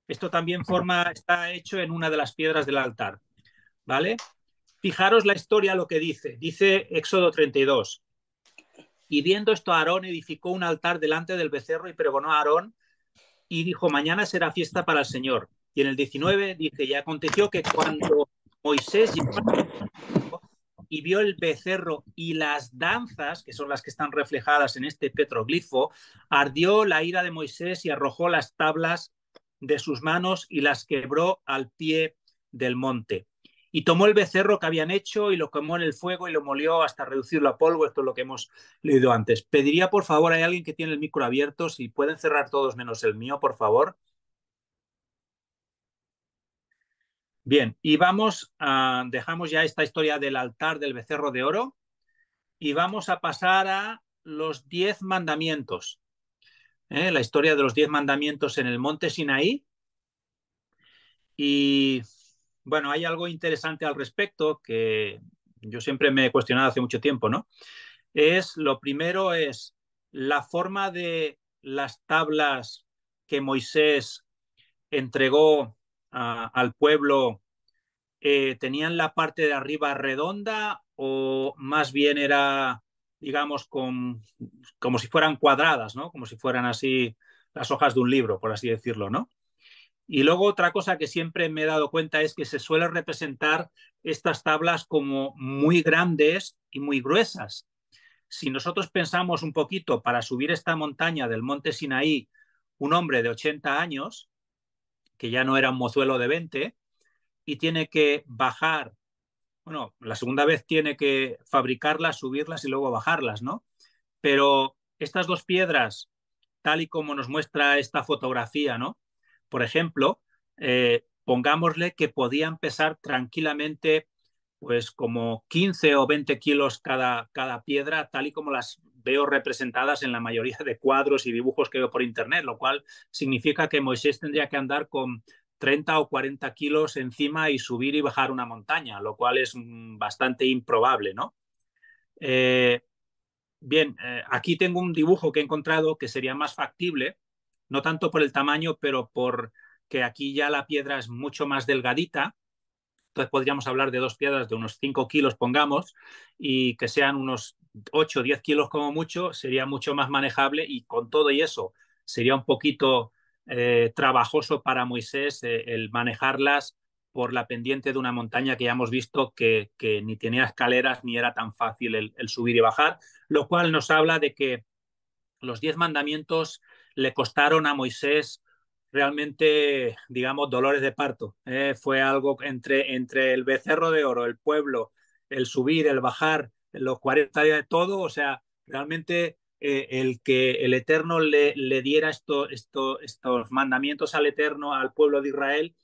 Esto también forma, está hecho en una de las piedras del altar. ¿Vale? Fijaros la historia, lo que dice. Dice Éxodo 32. Y viendo esto, Aarón edificó un altar delante del becerro y pregonó a Aarón y dijo, mañana será fiesta para el Señor. Y en el 19 dice, ya aconteció que cuando Moisés y vio el becerro y las danzas, que son las que están reflejadas en este petroglifo, ardió la ira de Moisés y arrojó las tablas de sus manos y las quebró al pie del monte. Y tomó el becerro que habían hecho y lo quemó en el fuego y lo molió hasta reducirlo a polvo. Esto es lo que hemos leído antes. Pediría, por favor, hay alguien que tiene el micro abierto, si pueden cerrar todos menos el mío, por favor. Bien, y vamos, a, dejamos ya esta historia del altar del becerro de oro y vamos a pasar a los diez mandamientos. ¿eh? La historia de los diez mandamientos en el monte Sinaí. Y bueno, hay algo interesante al respecto que yo siempre me he cuestionado hace mucho tiempo, ¿no? Es lo primero es la forma de las tablas que Moisés entregó al pueblo, eh, ¿tenían la parte de arriba redonda o más bien era, digamos, como si fueran cuadradas, ¿no? Como si fueran así las hojas de un libro, por así decirlo, ¿no? Y luego otra cosa que siempre me he dado cuenta es que se suele representar estas tablas como muy grandes y muy gruesas. Si nosotros pensamos un poquito para subir esta montaña del monte Sinaí, un hombre de 80 años, que ya no era un mozuelo de 20, y tiene que bajar, bueno, la segunda vez tiene que fabricarlas, subirlas y luego bajarlas, ¿no? Pero estas dos piedras, tal y como nos muestra esta fotografía, ¿no? Por ejemplo, eh, pongámosle que podían pesar tranquilamente pues como 15 o 20 kilos cada, cada piedra, tal y como las, veo representadas en la mayoría de cuadros y dibujos que veo por internet, lo cual significa que Moisés tendría que andar con 30 o 40 kilos encima y subir y bajar una montaña, lo cual es mm, bastante improbable, ¿no? Eh, bien, eh, aquí tengo un dibujo que he encontrado que sería más factible, no tanto por el tamaño, pero por que aquí ya la piedra es mucho más delgadita, entonces podríamos hablar de dos piedras de unos 5 kilos, pongamos, y que sean unos 8 o 10 kilos como mucho, sería mucho más manejable y con todo y eso sería un poquito eh, trabajoso para Moisés eh, el manejarlas por la pendiente de una montaña que ya hemos visto que, ni tenía escaleras ni era tan fácil el, subir y bajar, lo cual nos habla de que los diez mandamientos le costaron a Moisés realmente, digamos, dolores de parto. Eh, fue algo entre, entre el becerro de oro, el pueblo, el subir, el bajar, los cuarenta días de todo, o sea, realmente eh, el que el Eterno le, diera esto, esto, estos mandamientos al Eterno, al pueblo de Israel,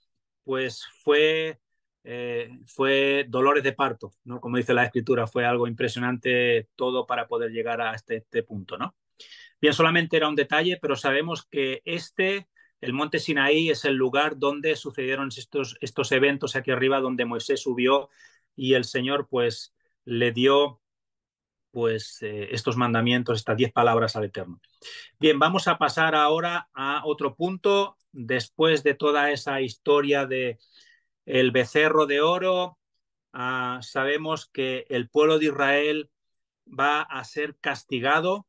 pues fue, eh, fue dolores de parto, ¿no? Como dice la escritura, fue algo impresionante todo para poder llegar a este, este punto, ¿no? Bien, solamente era un detalle, pero sabemos que este, el monte Sinaí, es el lugar donde sucedieron estos, estos eventos aquí arriba, donde Moisés subió y el Señor, pues, le dio pues eh, estos mandamientos, estas diez palabras al Eterno. Bien, vamos a pasar ahora a otro punto, después de toda esa historia de el becerro de oro, ah, sabemos que el pueblo de Israel va a ser castigado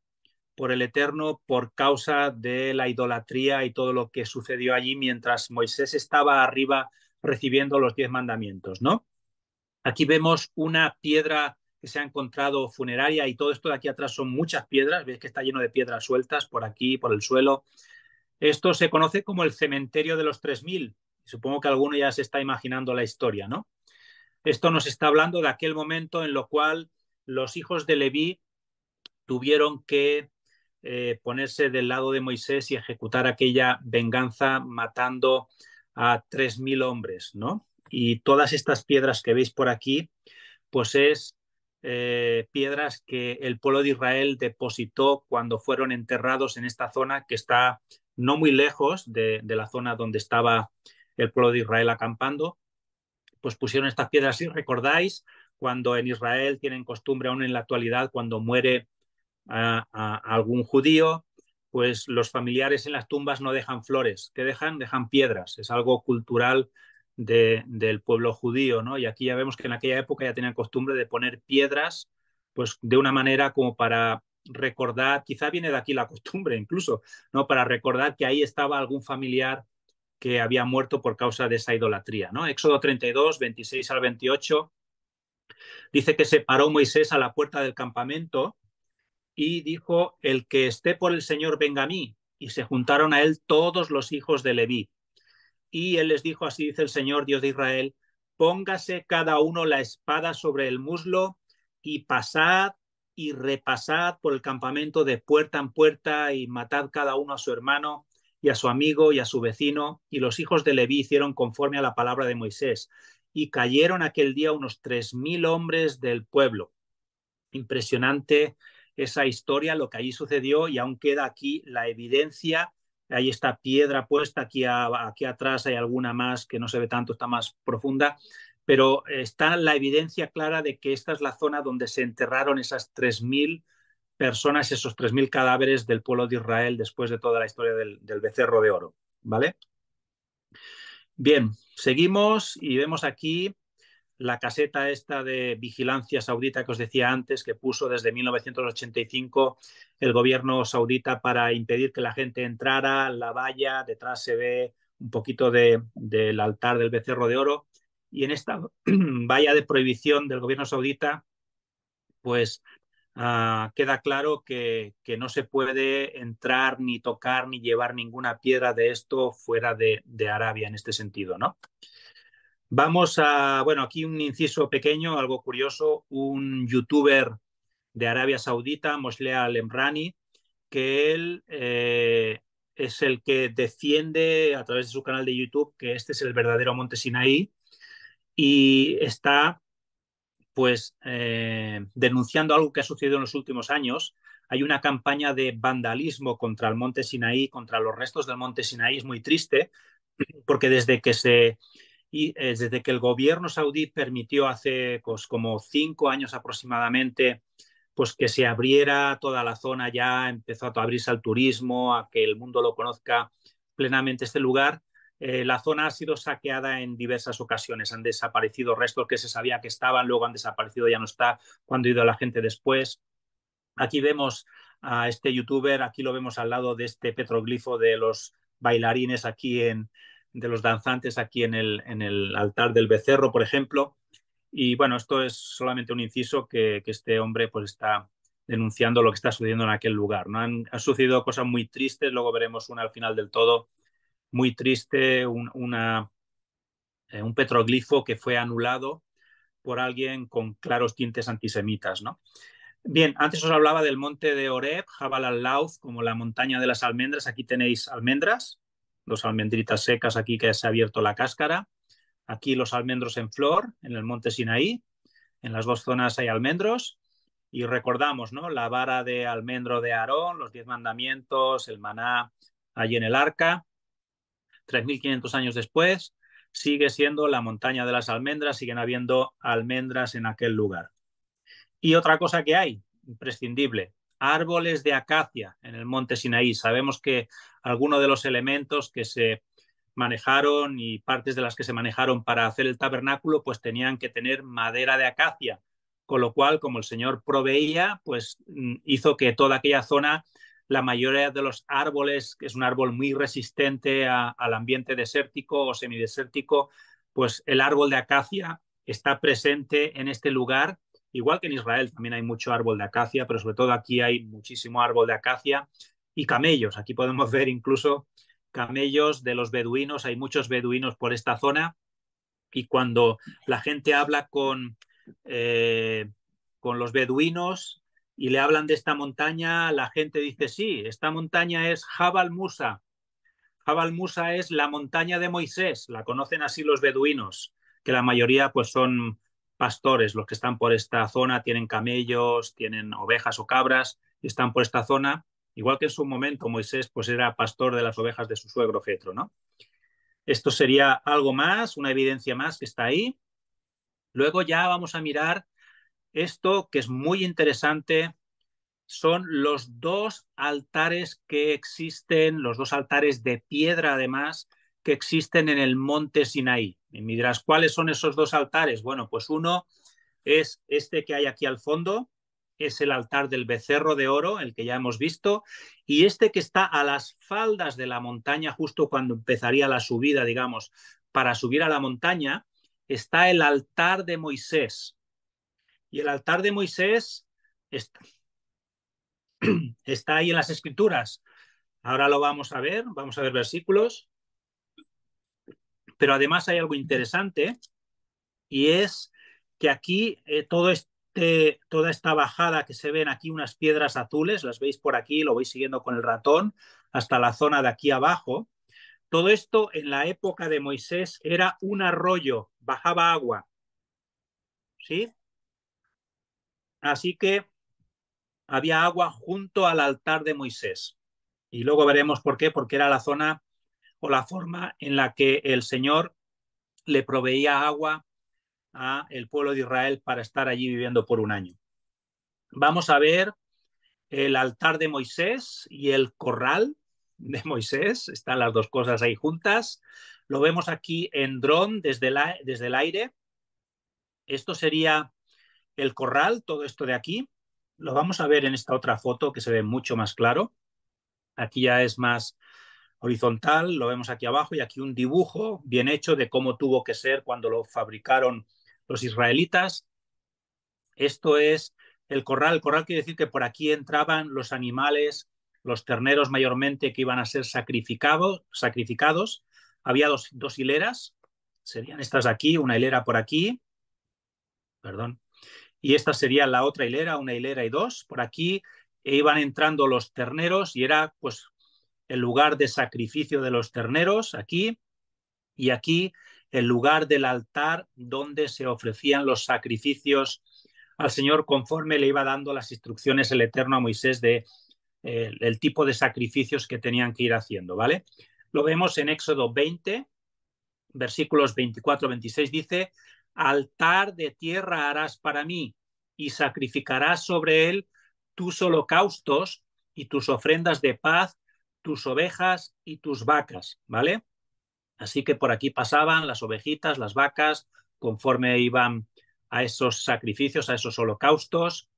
por el Eterno por causa de la idolatría y todo lo que sucedió allí mientras Moisés estaba arriba recibiendo los diez mandamientos, ¿no? Aquí vemos una piedra que se ha encontrado funeraria y todo esto de aquí atrás son muchas piedras, veis que está lleno de piedras sueltas por aquí, por el suelo. Esto se conoce como el cementerio de los 3000. Supongo que alguno ya se está imaginando la historia, ¿no? Esto nos está hablando de aquel momento en lo cual los hijos de Leví tuvieron que eh, ponerse del lado de Moisés y ejecutar aquella venganza matando a 3.000 hombres, ¿no? Y todas estas piedras que veis por aquí, pues es eh, piedras que el pueblo de Israel depositó cuando fueron enterrados en esta zona que está no muy lejos de, la zona donde estaba el pueblo de Israel acampando, pues pusieron estas piedras. Y recordáis, cuando en Israel tienen costumbre aún en la actualidad, cuando muere a, algún judío, pues los familiares en las tumbas no dejan flores, que dejan? Dejan piedras. Es algo cultural del pueblo judío, ¿no? Y aquí ya vemos que en aquella época ya tenían costumbre de poner piedras, pues de una manera como para recordar, quizá viene de aquí la costumbre incluso, ¿no? Para recordar que ahí estaba algún familiar que había muerto por causa de esa idolatría, ¿no? Éxodo 32, 26 al 28, dice que se paró Moisés a la puerta del campamento y dijo, el que esté por el Señor venga a mí. Y se juntaron a él todos los hijos de Leví, y él les dijo, así dice el Señor Dios de Israel, póngase cada uno la espada sobre el muslo y pasad y repasad por el campamento de puerta en puerta y matad cada uno a su hermano y a su amigo y a su vecino. Y los hijos de Leví hicieron conforme a la palabra de Moisés. Y cayeron aquel día unos tres mil hombres del pueblo. Impresionante esa historia, lo que allí sucedió, y aún queda aquí la evidencia Ahí está piedra puesta aquí, aquí atrás, hay alguna más que no se ve tanto, está más profunda, pero está la evidencia clara de que esta es la zona donde se enterraron esas 3.000 personas, esos 3.000 cadáveres del pueblo de Israel después de toda la historia del, del becerro de oro, ¿vale? Bien, seguimos y vemos aquí la caseta esta de vigilancia saudita que os decía antes, que puso desde 1985 el gobierno saudita para impedir que la gente entrara, la valla, detrás se ve un poquito de, del altar del becerro de oro. Y en esta [clears throat] valla de prohibición del gobierno saudita, pues ah, queda claro que, no se puede entrar ni tocar ni llevar ninguna piedra de esto fuera de, de Arabia en este sentido, ¿no? Vamos a, bueno, aquí un inciso pequeño, algo curioso, un youtuber de Arabia Saudita, Moslea al que él eh, es el que defiende a través de su canal de YouTube que este es el verdadero monte Sinaí y está pues eh, denunciando algo que ha sucedido en los últimos años. Hay una campaña de vandalismo contra el monte Sinaí, contra los restos del monte Sinaí, es muy triste, porque desde que se y eh, desde que el gobierno saudí permitió hace pues, como cinco años aproximadamente pues que se abriera toda la zona ya, empezó a abrirse al turismo, a que el mundo lo conozca plenamente este lugar. Eh, la zona ha sido saqueada en diversas ocasiones, han desaparecido restos que se sabía que estaban, luego han desaparecido, ya no está, cuando ha ido la gente después. Aquí vemos a este youtuber, aquí lo vemos al lado de este petroglifo de los bailarines aquí en, de los danzantes aquí en el, en el altar del becerro, por ejemplo. Y bueno, esto es solamente un inciso que, este hombre pues está denunciando lo que está sucediendo en aquel lugar. ¿no? Han, sucedido cosas muy tristes, luego veremos una al final del todo, muy triste, un, una, eh, un petroglifo que fue anulado por alguien con claros tintes antisemitas. ¿no? Bien, antes os hablaba del monte de Oreb, Jabal al-Lauz, como la montaña de las almendras. Aquí tenéis almendras, Dos almendritas secas aquí que se ha abierto la cáscara. Aquí los almendros en flor, en el monte Sinaí. En las dos zonas hay almendros. Y recordamos, ¿no? La vara de almendro de Aarón, los diez mandamientos, el maná allí en el arca. 3.500 años después, sigue siendo la montaña de las almendras, siguen habiendo almendras en aquel lugar. Y otra cosa que hay, imprescindible, árboles de acacia en el monte Sinaí. Sabemos que algunos de los elementos que se manejaron y partes de las que se manejaron para hacer el tabernáculo, pues tenían que tener madera de acacia, con lo cual, como el Señor proveía, pues mm, hizo que toda aquella zona, la mayoría de los árboles, que es un árbol muy resistente al ambiente desértico o semidesértico, pues el árbol de acacia está presente en este lugar Igual que en Israel también hay mucho árbol de acacia, pero sobre todo aquí hay muchísimo árbol de acacia y camellos. Aquí podemos ver incluso camellos de los beduinos. Hay muchos beduinos por esta zona y cuando la gente habla con, eh, con los beduinos y le hablan de esta montaña, la gente dice, sí, esta montaña es Jabal Musa. Jabal Musa es la montaña de Moisés, la conocen así los beduinos, que la mayoría pues son pastores, los que están por esta zona, tienen camellos, tienen ovejas o cabras están por esta zona, igual que en su momento Moisés pues era pastor de las ovejas de su suegro Jetro, ¿no? Esto sería algo más, una evidencia más que está ahí. Luego ya vamos a mirar esto que es muy interesante. Son los dos altares que existen, los dos altares de piedra además, que existen en el monte Sinaí. Y dirás, ¿cuáles son esos dos altares? Bueno, pues uno es este que hay aquí al fondo, es el altar del becerro de oro, el que ya hemos visto, y este que está a las faldas de la montaña, justo cuando empezaría la subida, digamos, para subir a la montaña, está el altar de Moisés. Y el altar de Moisés está, [clears throat] está ahí en las escrituras. Ahora lo vamos a ver, vamos a ver versículos. Pero además hay algo interesante y es que aquí eh, todo este, toda esta bajada que se ven aquí, unas piedras azules, las veis por aquí, lo voy siguiendo con el ratón hasta la zona de aquí abajo. Todo esto en la época de Moisés era un arroyo, bajaba agua. ¿Sí? Así que había agua junto al altar de Moisés. Y luego veremos por qué, porque era la zona o la forma en la que el Señor le proveía agua a el pueblo de Israel para estar allí viviendo por un año. Vamos a ver el altar de Moisés y el corral de Moisés, están las dos cosas ahí juntas. Lo vemos aquí en dron desde, desde el aire. Esto sería el corral, todo esto de aquí. Lo vamos a ver en esta otra foto que se ve mucho más claro. Aquí ya es más horizontal, lo vemos aquí abajo, y aquí un dibujo bien hecho de cómo tuvo que ser cuando lo fabricaron los israelitas. Esto es el corral. corral quiere decir que por aquí entraban los animales, los terneros mayormente que iban a ser sacrificados. Había dos, hileras, serían estas de aquí, una hilera por aquí, perdón, y esta sería la otra hilera, una hilera y dos. Por aquí e iban entrando los terneros y era pues el lugar de sacrificio de los terneros, aquí, y aquí el lugar del altar donde se ofrecían los sacrificios al Señor conforme le iba dando las instrucciones el Eterno a Moisés de eh, el tipo de sacrificios que tenían que ir haciendo, ¿vale? Lo vemos en Éxodo 20, versículos 24-26, dice, altar de tierra harás para mí y sacrificarás sobre él tus holocaustos y tus ofrendas de paz tus ovejas y tus vacas, ¿vale? Así que por aquí pasaban las ovejitas, las vacas, conforme iban a esos sacrificios, a esos holocaustos.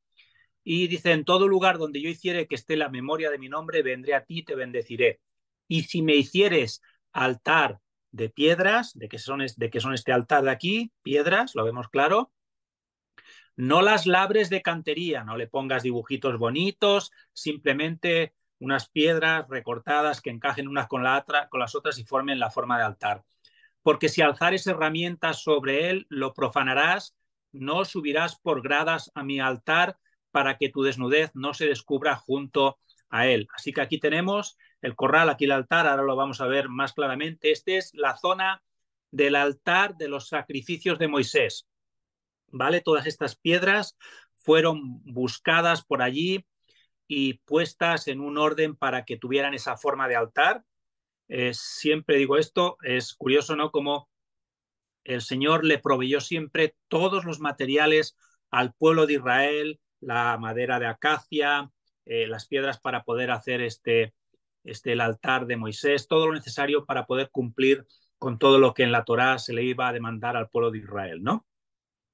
Y dice, en todo lugar donde yo hiciere que esté la memoria de mi nombre, vendré a ti, y te bendeciré. Y si me hicieres altar de piedras, de que son, de que son este altar de aquí, piedras, lo vemos claro, no las labres de cantería, no le pongas dibujitos bonitos, simplemente unas piedras recortadas que encajen unas con, la otra, con las otras y formen la forma de altar. Porque si alzares herramientas sobre él, lo profanarás, no subirás por gradas a mi altar para que tu desnudez no se descubra junto a él. Así que aquí tenemos el corral, aquí el altar, ahora lo vamos a ver más claramente. Esta es la zona del altar de los sacrificios de Moisés. ¿Vale? Todas estas piedras fueron buscadas por allí y puestas en un orden para que tuvieran esa forma de altar. Eh, siempre digo esto, es curioso, ¿no? Como el Señor le proveyó siempre todos los materiales al pueblo de Israel, la madera de acacia, eh, las piedras para poder hacer este, este, el altar de Moisés, todo lo necesario para poder cumplir con todo lo que en la Torá se le iba a demandar al pueblo de Israel, ¿no?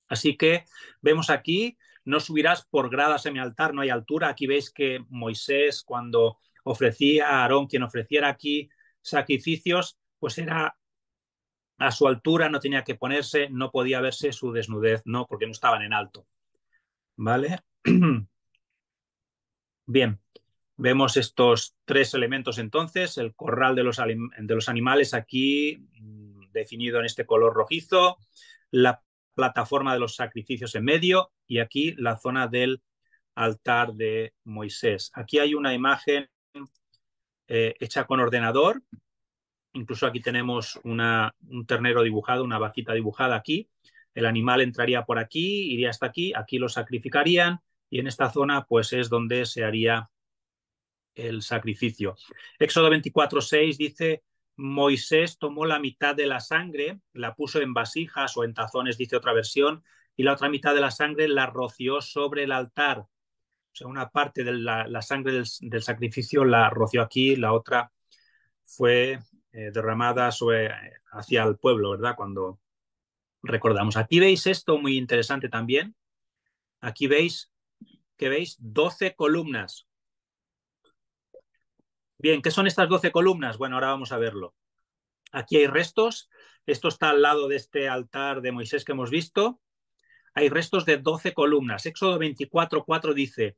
Así que vemos aquí no subirás por gradas en mi altar, no hay altura. Aquí veis que Moisés, cuando ofrecía a Aarón, quien ofreciera aquí sacrificios, pues era a su altura, no tenía que ponerse, no podía verse su desnudez, no, porque no estaban en alto. ¿Vale? [clears throat] Bien, vemos estos tres elementos entonces, el corral de los, de los animales aquí mm, definido en este color rojizo, la plataforma de los sacrificios en medio y aquí la zona del altar de Moisés. Aquí hay una imagen eh, hecha con ordenador. Incluso aquí tenemos una, un ternero dibujado, una vaquita dibujada aquí. El animal entraría por aquí, iría hasta aquí, aquí lo sacrificarían y en esta zona pues es donde se haría el sacrificio. Éxodo 24.6 dice, Moisés tomó la mitad de la sangre, la puso en vasijas o en tazones, dice otra versión, y la otra mitad de la sangre la roció sobre el altar. O sea, una parte de la, sangre del, sacrificio la roció aquí, la otra fue eh, derramada hacia el pueblo, ¿verdad? Cuando recordamos. Aquí veis esto muy interesante también. Aquí veis que veis 12 columnas. Bien, ¿qué son estas doce columnas? Bueno, ahora vamos a verlo. Aquí hay restos. Esto está al lado de este altar de Moisés que hemos visto. Hay restos de doce columnas. Éxodo 24, 4 dice,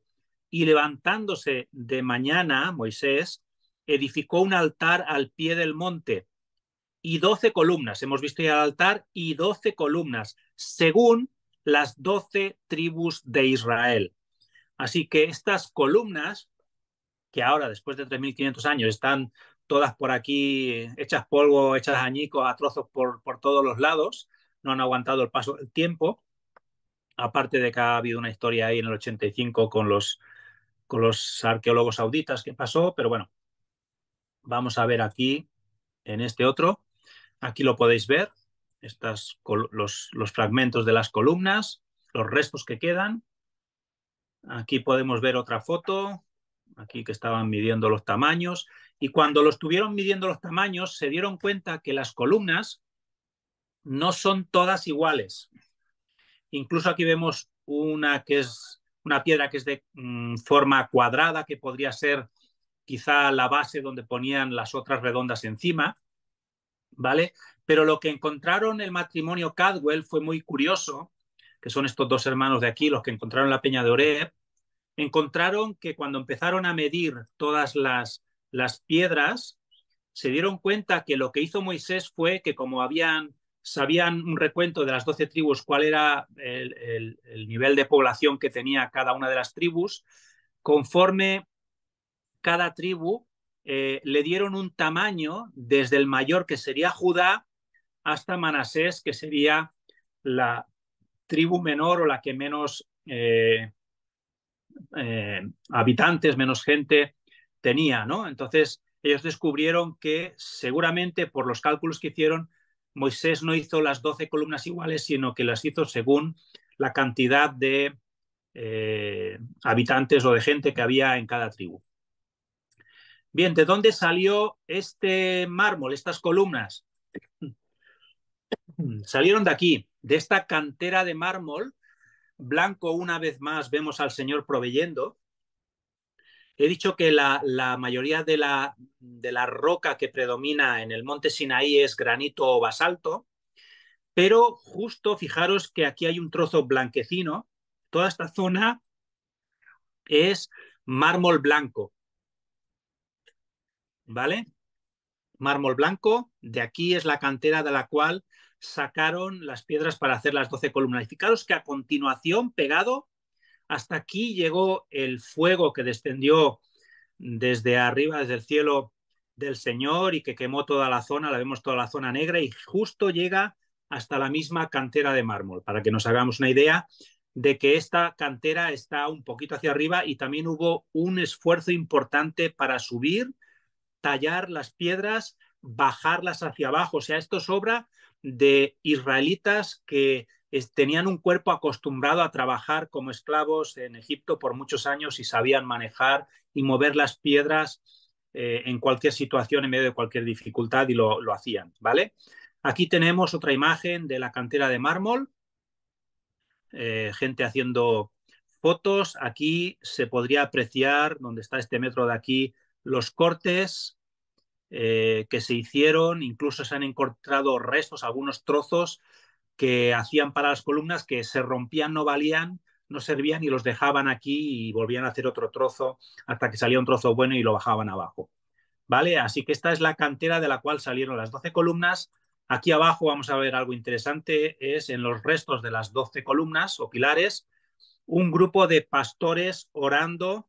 y levantándose de mañana, Moisés edificó un altar al pie del monte y doce columnas. Hemos visto ya el altar y doce columnas, según las doce tribus de Israel. Así que estas columnas que ahora, después de 3.500 años, están todas por aquí hechas polvo, hechas añicos, a trozos por, por todos los lados, no han aguantado el paso del tiempo, aparte de que ha habido una historia ahí en el 85 con los, con los arqueólogos sauditas que pasó, pero bueno, vamos a ver aquí en este otro, aquí lo podéis ver, estas, los, los fragmentos de las columnas, los restos que quedan, Aquí podemos ver otra foto aquí que estaban midiendo los tamaños, y cuando lo estuvieron midiendo los tamaños se dieron cuenta que las columnas no son todas iguales. Incluso aquí vemos una que es una piedra que es de mm, forma cuadrada, que podría ser quizá la base donde ponían las otras redondas encima, ¿vale? Pero lo que encontraron el matrimonio Cadwell fue muy curioso, que son estos dos hermanos de aquí, los que encontraron la peña de Oreb, encontraron que cuando empezaron a medir todas las, las piedras, se dieron cuenta que lo que hizo Moisés fue que como habían, sabían un recuento de las doce tribus, cuál era el, nivel de población que tenía cada una de las tribus, conforme cada tribu eh, le dieron un tamaño desde el mayor que sería Judá hasta Manasés, que sería la tribu menor o la que menos eh, eh, habitantes, menos gente tenía, ¿no? Entonces ellos descubrieron que seguramente por los cálculos que hicieron, Moisés no hizo las 12 columnas iguales, sino que las hizo según la cantidad de eh, habitantes o de gente que había en cada tribu. Bien, ¿de dónde salió este mármol, estas columnas? [clears throat] Salieron de aquí, de esta cantera de mármol blanco una vez más vemos al Señor proveyendo. He dicho que la, mayoría de la, de la roca que predomina en el monte Sinaí es granito o basalto, pero justo fijaros que aquí hay un trozo blanquecino. Toda esta zona es mármol blanco. ¿Vale? Mármol blanco, de aquí es la cantera de la cual sacaron las piedras para hacer las doce columnas. Y fijaros que a continuación, pegado, hasta aquí llegó el fuego que descendió desde arriba, desde el cielo del Señor y que quemó toda la zona, la vemos toda la zona negra y justo llega hasta la misma cantera de mármol, para que nos hagamos una idea de que esta cantera está un poquito hacia arriba y también hubo un esfuerzo importante para subir, tallar las piedras, bajarlas hacia abajo. O sea, esto sobra de israelitas que tenían un cuerpo acostumbrado a trabajar como esclavos en Egipto por muchos años y sabían manejar y mover las piedras eh, en cualquier situación, en medio de cualquier dificultad y lo, hacían, ¿vale? Aquí tenemos otra imagen de la cantera de mármol, eh, gente haciendo fotos. Aquí se podría apreciar, donde está este metro de aquí, los cortes eh, que se hicieron, incluso se han encontrado restos, algunos trozos que hacían para las columnas que se rompían, no valían, no servían y los dejaban aquí y volvían a hacer otro trozo hasta que salía un trozo bueno y lo bajaban abajo. ¿Vale? Así que esta es la cantera de la cual salieron las 12 columnas. Aquí abajo vamos a ver algo interesante, es en los restos de las 12 columnas o pilares, un grupo de pastores orando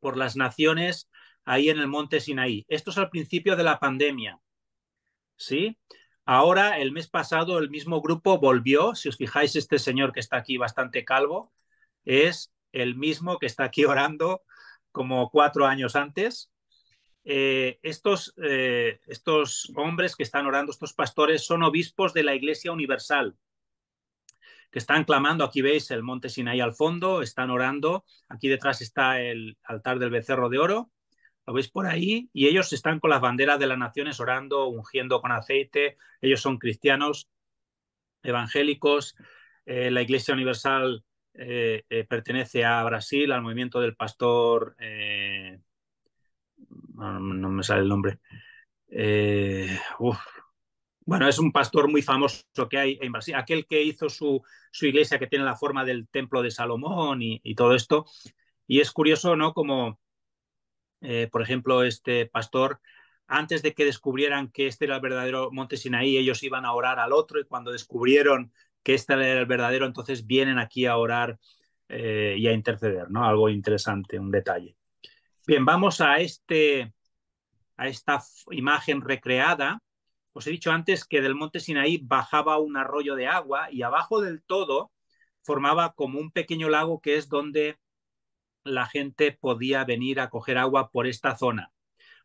por las naciones ahí en el monte Sinaí. Esto es al principio de la pandemia. ¿Sí? Ahora, el mes pasado, el mismo grupo volvió. Si os fijáis, este señor que está aquí bastante calvo es el mismo que está aquí orando como cuatro años antes. Eh, estos, eh, estos hombres que están orando, estos pastores, son obispos de la Iglesia Universal, que están clamando. Aquí veis el monte Sinaí al fondo, están orando. Aquí detrás está el altar del becerro de oro lo veis por ahí, y ellos están con las banderas de las naciones orando, ungiendo con aceite, ellos son cristianos, evangélicos, eh, la Iglesia Universal eh, eh, pertenece a Brasil, al movimiento del pastor, no, me sale el nombre, bueno, es un pastor muy famoso que hay en Brasil, aquel que hizo su, su iglesia que tiene la forma del templo de Salomón y, y todo esto, y es curioso, ¿no? Como eh, por ejemplo, este pastor, antes de que descubrieran que este era el verdadero monte Sinaí, ellos iban a orar al otro y cuando descubrieron que este era el verdadero, entonces vienen aquí a orar eh, y a interceder, ¿no? Algo interesante, un detalle. Bien, vamos a, este, a esta imagen recreada. Os he dicho antes que del monte Sinaí bajaba un arroyo de agua y abajo del todo formaba como un pequeño lago que es donde la gente podía venir a coger agua por esta zona,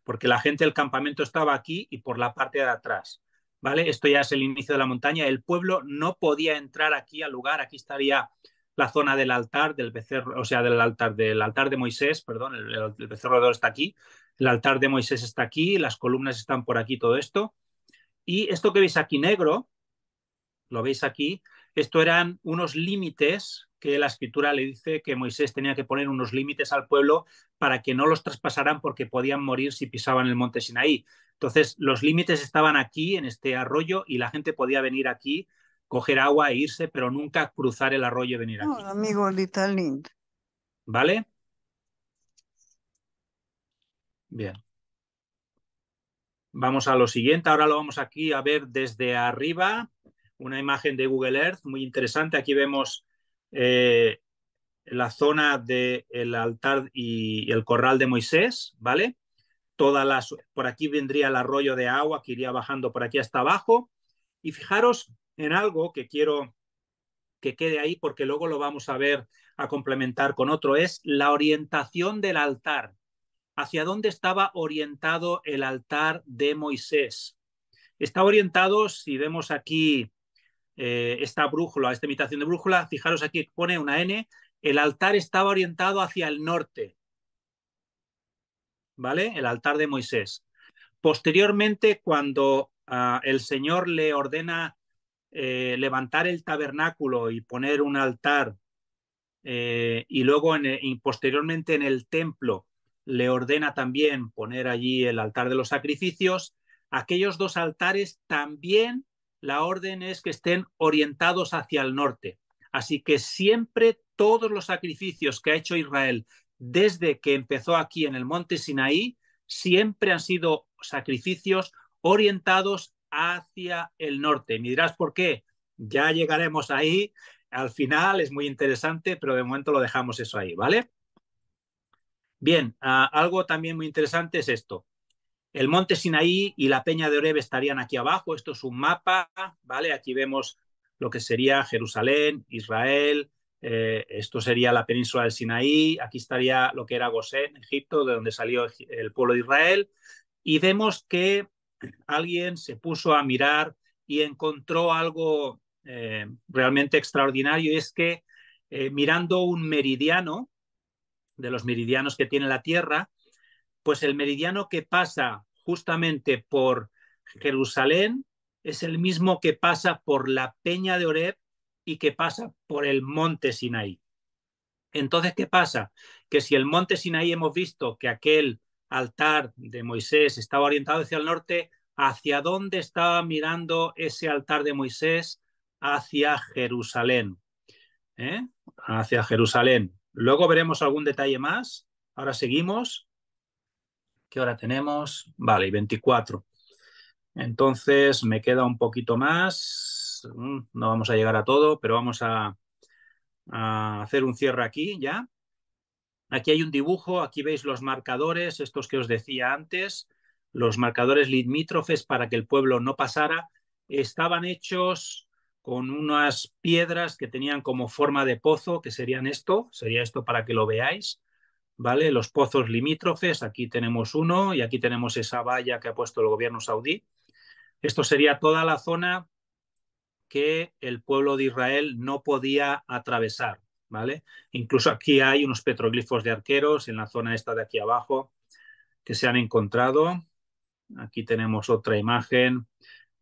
porque la gente del campamento estaba aquí y por la parte de atrás. ¿Vale? Esto ya es el inicio de la montaña. El pueblo no podía entrar aquí al lugar. Aquí estaría la zona del altar, del becerro, o sea, del altar, del altar de Moisés, perdón, el, becerro de oro está aquí. El altar de Moisés está aquí, las columnas están por aquí, todo esto. Y esto que veis aquí negro, lo veis aquí, esto eran unos límites que la escritura le dice que Moisés tenía que poner unos límites al pueblo para que no los traspasaran porque podían morir si pisaban el monte Sinaí. Entonces, los límites estaban aquí, en este arroyo, y la gente podía venir aquí, coger agua e irse, pero nunca cruzar el arroyo y venir aquí. amigo, ¿Vale? Bien. Vamos a lo siguiente. Ahora lo vamos aquí a ver desde arriba. Una imagen de Google Earth muy interesante. Aquí vemos eh, la zona del el altar y, el corral de Moisés, ¿vale? Todas las, por aquí vendría el arroyo de agua que iría bajando por aquí hasta abajo. Y fijaros en algo que quiero que quede ahí porque luego lo vamos a ver a complementar con otro, es la orientación del altar. ¿Hacia dónde estaba orientado el altar de Moisés? Está orientado, si vemos aquí eh, esta brújula, esta imitación de brújula, fijaros aquí pone una N, el altar estaba orientado hacia el norte, ¿vale? El altar de Moisés. Posteriormente, cuando ah, el Señor le ordena eh, levantar el tabernáculo y poner un altar, eh, y luego posteriormente en el templo le ordena también poner allí el altar de los sacrificios, aquellos dos altares también la orden es que estén orientados hacia el norte. Así que siempre todos los sacrificios que ha hecho Israel desde que empezó aquí en el monte Sinaí, siempre han sido sacrificios orientados hacia el norte. Me dirás por qué. Ya llegaremos ahí. Al final es muy interesante, pero de momento lo dejamos eso ahí, ¿vale? Bien, ah, algo también muy interesante es esto. El monte Sinaí y la peña de Oreb estarían aquí abajo. Esto es un mapa, ¿vale? Aquí vemos lo que sería Jerusalén, Israel, eh, esto sería la península del Sinaí, aquí estaría lo que era Gosén, Egipto, de donde salió el pueblo de Israel, y vemos que alguien se puso a mirar y encontró algo eh, realmente extraordinario, y es que eh, mirando un meridiano, de los meridianos que tiene la Tierra, pues el meridiano que pasa justamente por Jerusalén es el mismo que pasa por la peña de Oreb y que pasa por el monte Sinaí. Entonces, ¿qué pasa? Que si el monte Sinaí hemos visto que aquel altar de Moisés estaba orientado hacia el norte, ¿hacia dónde estaba mirando ese altar de Moisés? Hacia Jerusalén. ¿eh? Hacia Jerusalén. Luego veremos algún detalle más. Ahora seguimos. ¿Qué hora tenemos? Vale, 24. Entonces me queda un poquito más. Mm, no vamos a llegar a todo, pero vamos a, a hacer un cierre aquí ya. Aquí hay un dibujo, aquí veis los marcadores, estos que os decía antes, los marcadores limítrofes para que el pueblo no pasara, estaban hechos con unas piedras que tenían como forma de pozo, que serían esto, sería esto para que lo veáis. Los pozos limítrofes, aquí tenemos uno y aquí tenemos esa valla que ha puesto el gobierno saudí. Esto sería toda la zona que el pueblo de Israel no podía atravesar, ¿vale? Incluso aquí hay unos petroglifos de arqueros en la zona esta de aquí abajo que se han encontrado. Aquí tenemos otra imagen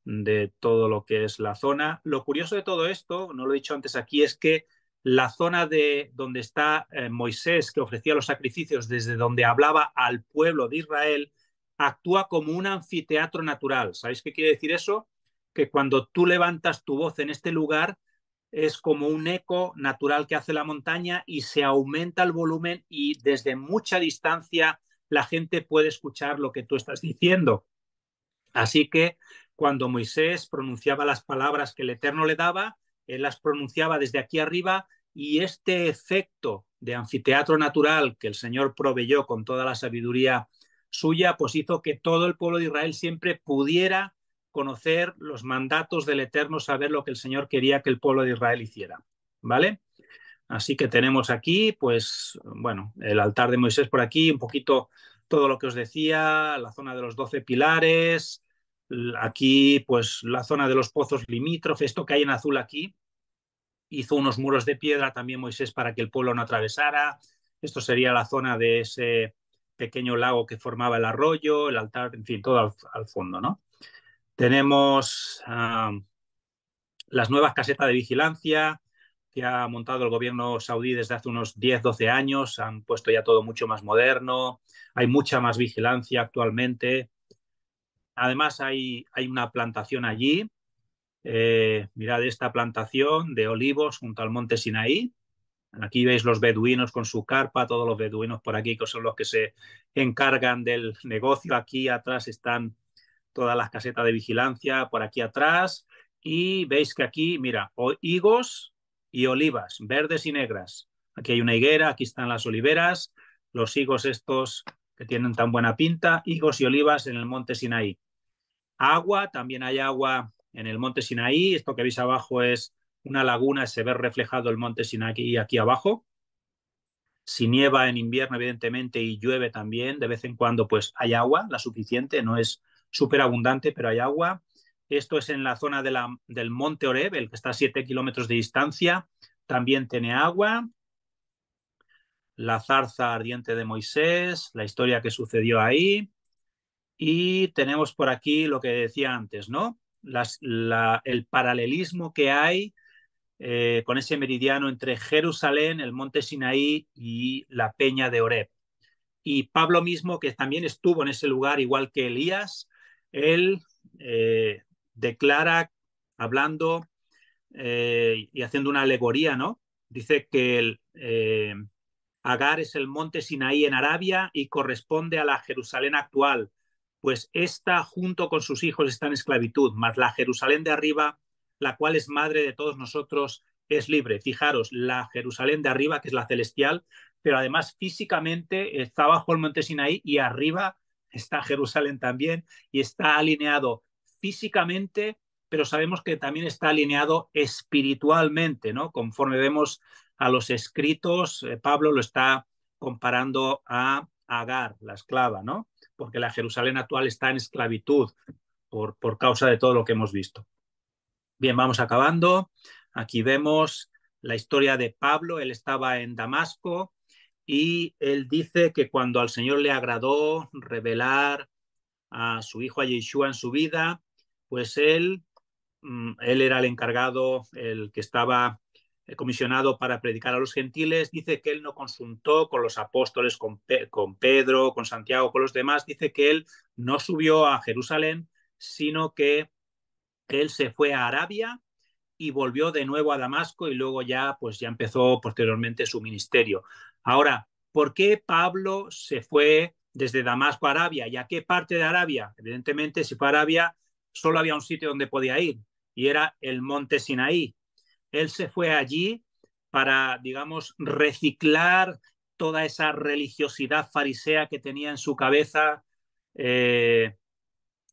de todo lo que es la zona. Lo curioso de todo esto, no lo he dicho antes aquí, es que la zona de donde está eh, Moisés, que ofrecía los sacrificios desde donde hablaba al pueblo de Israel, actúa como un anfiteatro natural. ¿Sabéis qué quiere decir eso? Que cuando tú levantas tu voz en este lugar, es como un eco natural que hace la montaña y se aumenta el volumen y desde mucha distancia la gente puede escuchar lo que tú estás diciendo. Así que cuando Moisés pronunciaba las palabras que el Eterno le daba, él eh, las pronunciaba desde aquí arriba y este efecto de anfiteatro natural que el Señor proveyó con toda la sabiduría suya, pues hizo que todo el pueblo de Israel siempre pudiera conocer los mandatos del Eterno, saber lo que el Señor quería que el pueblo de Israel hiciera. ¿Vale? Así que tenemos aquí, pues, bueno, el altar de Moisés por aquí, un poquito todo lo que os decía, la zona de los doce pilares, Aquí, pues la zona de los pozos limítrofes, esto que hay en azul aquí, hizo unos muros de piedra también Moisés para que el pueblo no atravesara. Esto sería la zona de ese pequeño lago que formaba el arroyo, el altar, en fin, todo al, fondo, ¿no? Tenemos ah, las nuevas casetas de vigilancia que ha montado el gobierno saudí desde hace unos 10, 12 años. Han puesto ya todo mucho más moderno. Hay mucha más vigilancia actualmente. Además hay, hay una plantación allí, eh, mirad esta plantación de olivos junto al monte Sinaí. Aquí veis los beduinos con su carpa, todos los beduinos por aquí que son los que se encargan del negocio. Aquí atrás están todas las casetas de vigilancia, por aquí atrás. Y veis que aquí, mira, higos y olivas, verdes y negras. Aquí hay una higuera, aquí están las oliveras, los higos estos que tienen tan buena pinta, higos y olivas en el monte Sinaí. Agua, también hay agua en el monte Sinaí. Esto que veis abajo es una laguna, se ve reflejado el monte Sinaí aquí abajo. Si nieva en invierno, evidentemente, y llueve también, de vez en cuando, pues hay agua, la suficiente, no es súper abundante, pero hay agua. Esto es en la zona del monte Oreb, el que está a 7 kilómetros de distancia, también tiene agua. La zarza ardiente de Moisés, la historia que sucedió ahí. Y tenemos por aquí lo que decía antes, ¿no? el paralelismo que hay eh, con ese meridiano entre Jerusalén, el monte Sinaí y la peña de Oreb. Y Pablo mismo, que también estuvo en ese lugar, igual que Elías, él eh, declara, hablando eh, y haciendo una alegoría, ¿no? Dice que Agar es el monte Sinaí en Arabia y corresponde a la Jerusalén actual, pues está junto con sus hijos está en esclavitud, más la Jerusalén de arriba, la cual es madre de todos nosotros, es libre. Fijaros, la Jerusalén de arriba, que es la celestial, pero además físicamente está bajo el monte Sinaí y arriba está Jerusalén también y está alineado físicamente, pero sabemos que también está alineado espiritualmente, ¿no? Conforme vemos a los escritos, eh, Pablo lo está comparando a Agar, la esclava, ¿no? porque la Jerusalén actual está en esclavitud por, por causa de todo lo que hemos visto. Bien, vamos acabando. Aquí vemos la historia de Pablo. Él estaba en Damasco y él dice que cuando al Señor le agradó revelar a su hijo a Yeshua en su vida, pues él, mm, él era el encargado, el que estaba comisionado para predicar a los gentiles, dice que él no consultó con los apóstoles, con, Pedro, con Santiago, con los demás, dice que él no subió a Jerusalén, sino que él se fue a Arabia y volvió de nuevo a Damasco y luego ya pues ya empezó posteriormente su ministerio. Ahora, ¿por qué Pablo se fue desde Damasco a Arabia? ¿Y a qué parte de Arabia? Evidentemente, si fue a Arabia, solo había un sitio donde podía ir y era el monte Sinaí, él se fue allí para, digamos, reciclar toda esa religiosidad farisea que tenía en su cabeza eh,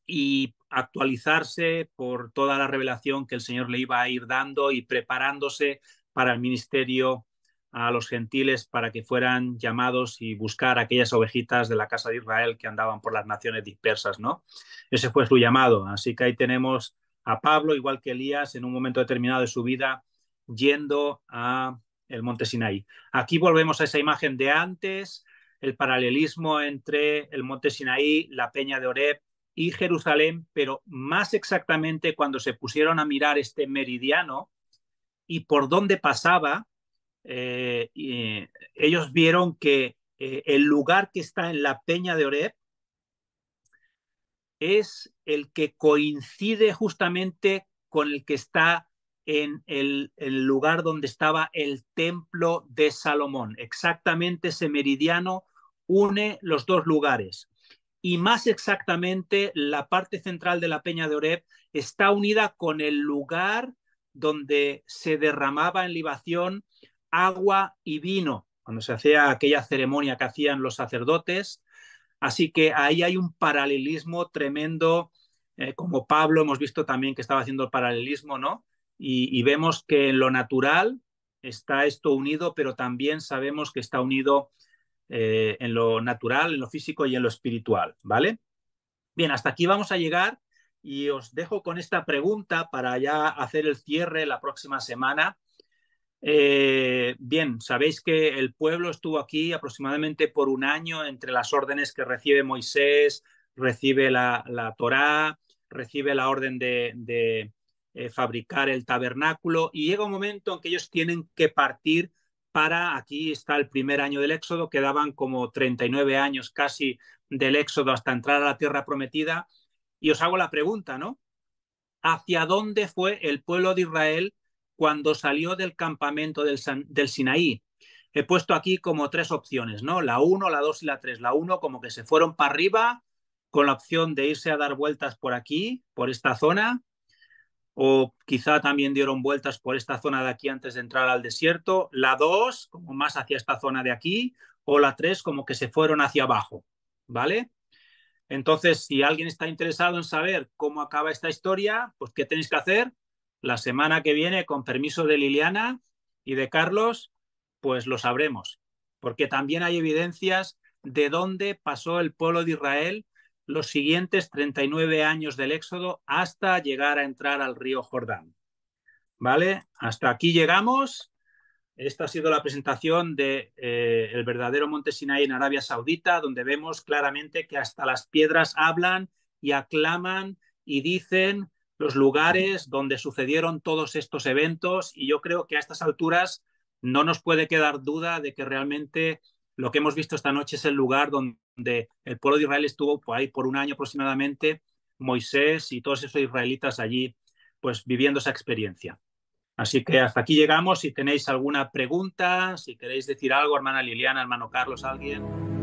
y actualizarse por toda la revelación que el Señor le iba a ir dando y preparándose para el ministerio a los gentiles para que fueran llamados y buscar aquellas ovejitas de la casa de Israel que andaban por las naciones dispersas, ¿no? Ese fue su llamado. Así que ahí tenemos a Pablo, igual que Elías, en un momento determinado de su vida, yendo a el monte Sinaí. Aquí volvemos a esa imagen de antes, el paralelismo entre el monte Sinaí, la peña de Oreb y Jerusalén, pero más exactamente cuando se pusieron a mirar este meridiano y por dónde pasaba, eh, eh, ellos vieron que eh, el lugar que está en la peña de Oreb es el que coincide justamente con el que está en el, lugar donde estaba el templo de Salomón. Exactamente ese meridiano une los dos lugares. Y más exactamente, la parte central de la Peña de Oreb está unida con el lugar donde se derramaba en libación agua y vino, cuando se hacía aquella ceremonia que hacían los sacerdotes Así que ahí hay un paralelismo tremendo, eh, como Pablo hemos visto también que estaba haciendo el paralelismo, ¿no? Y, vemos que en lo natural está esto unido, pero también sabemos que está unido eh, en lo natural, en lo físico y en lo espiritual, ¿vale? Bien, hasta aquí vamos a llegar y os dejo con esta pregunta para ya hacer el cierre la próxima semana eh, bien, sabéis que el pueblo estuvo aquí aproximadamente por un año entre las órdenes que recibe Moisés, recibe la, la Torá, recibe la orden de, eh, fabricar el tabernáculo y llega un momento en que ellos tienen que partir para, aquí está el primer año del Éxodo, quedaban como 39 años casi del Éxodo hasta entrar a la tierra prometida. Y os hago la pregunta, ¿no? ¿Hacia dónde fue el pueblo de Israel cuando salió del campamento del, Sinaí. He puesto aquí como tres opciones, ¿no? La 1, la 2 y la 3. La 1 como que se fueron para arriba con la opción de irse a dar vueltas por aquí, por esta zona, o quizá también dieron vueltas por esta zona de aquí antes de entrar al desierto. La 2 como más hacia esta zona de aquí, o la 3 como que se fueron hacia abajo, ¿vale? Entonces, si alguien está interesado en saber cómo acaba esta historia, pues ¿qué tenéis que hacer? la semana que viene, con permiso de Liliana y de Carlos, pues lo sabremos, porque también hay evidencias de dónde pasó el pueblo de Israel los siguientes 39 años del Éxodo hasta llegar a entrar al río Jordán. ¿Vale? Hasta aquí llegamos. Esta ha sido la presentación de eh, el verdadero monte Sinai en Arabia Saudita, donde vemos claramente que hasta las piedras hablan y aclaman y dicen los lugares donde sucedieron todos estos eventos y yo creo que a estas alturas no nos puede quedar duda de que realmente lo que hemos visto esta noche es el lugar donde el pueblo de Israel estuvo por ahí por un año aproximadamente, Moisés y todos esos israelitas allí, pues viviendo esa experiencia. Así que hasta aquí llegamos. Si tenéis alguna pregunta, si queréis decir algo, hermana Liliana, hermano Carlos, alguien.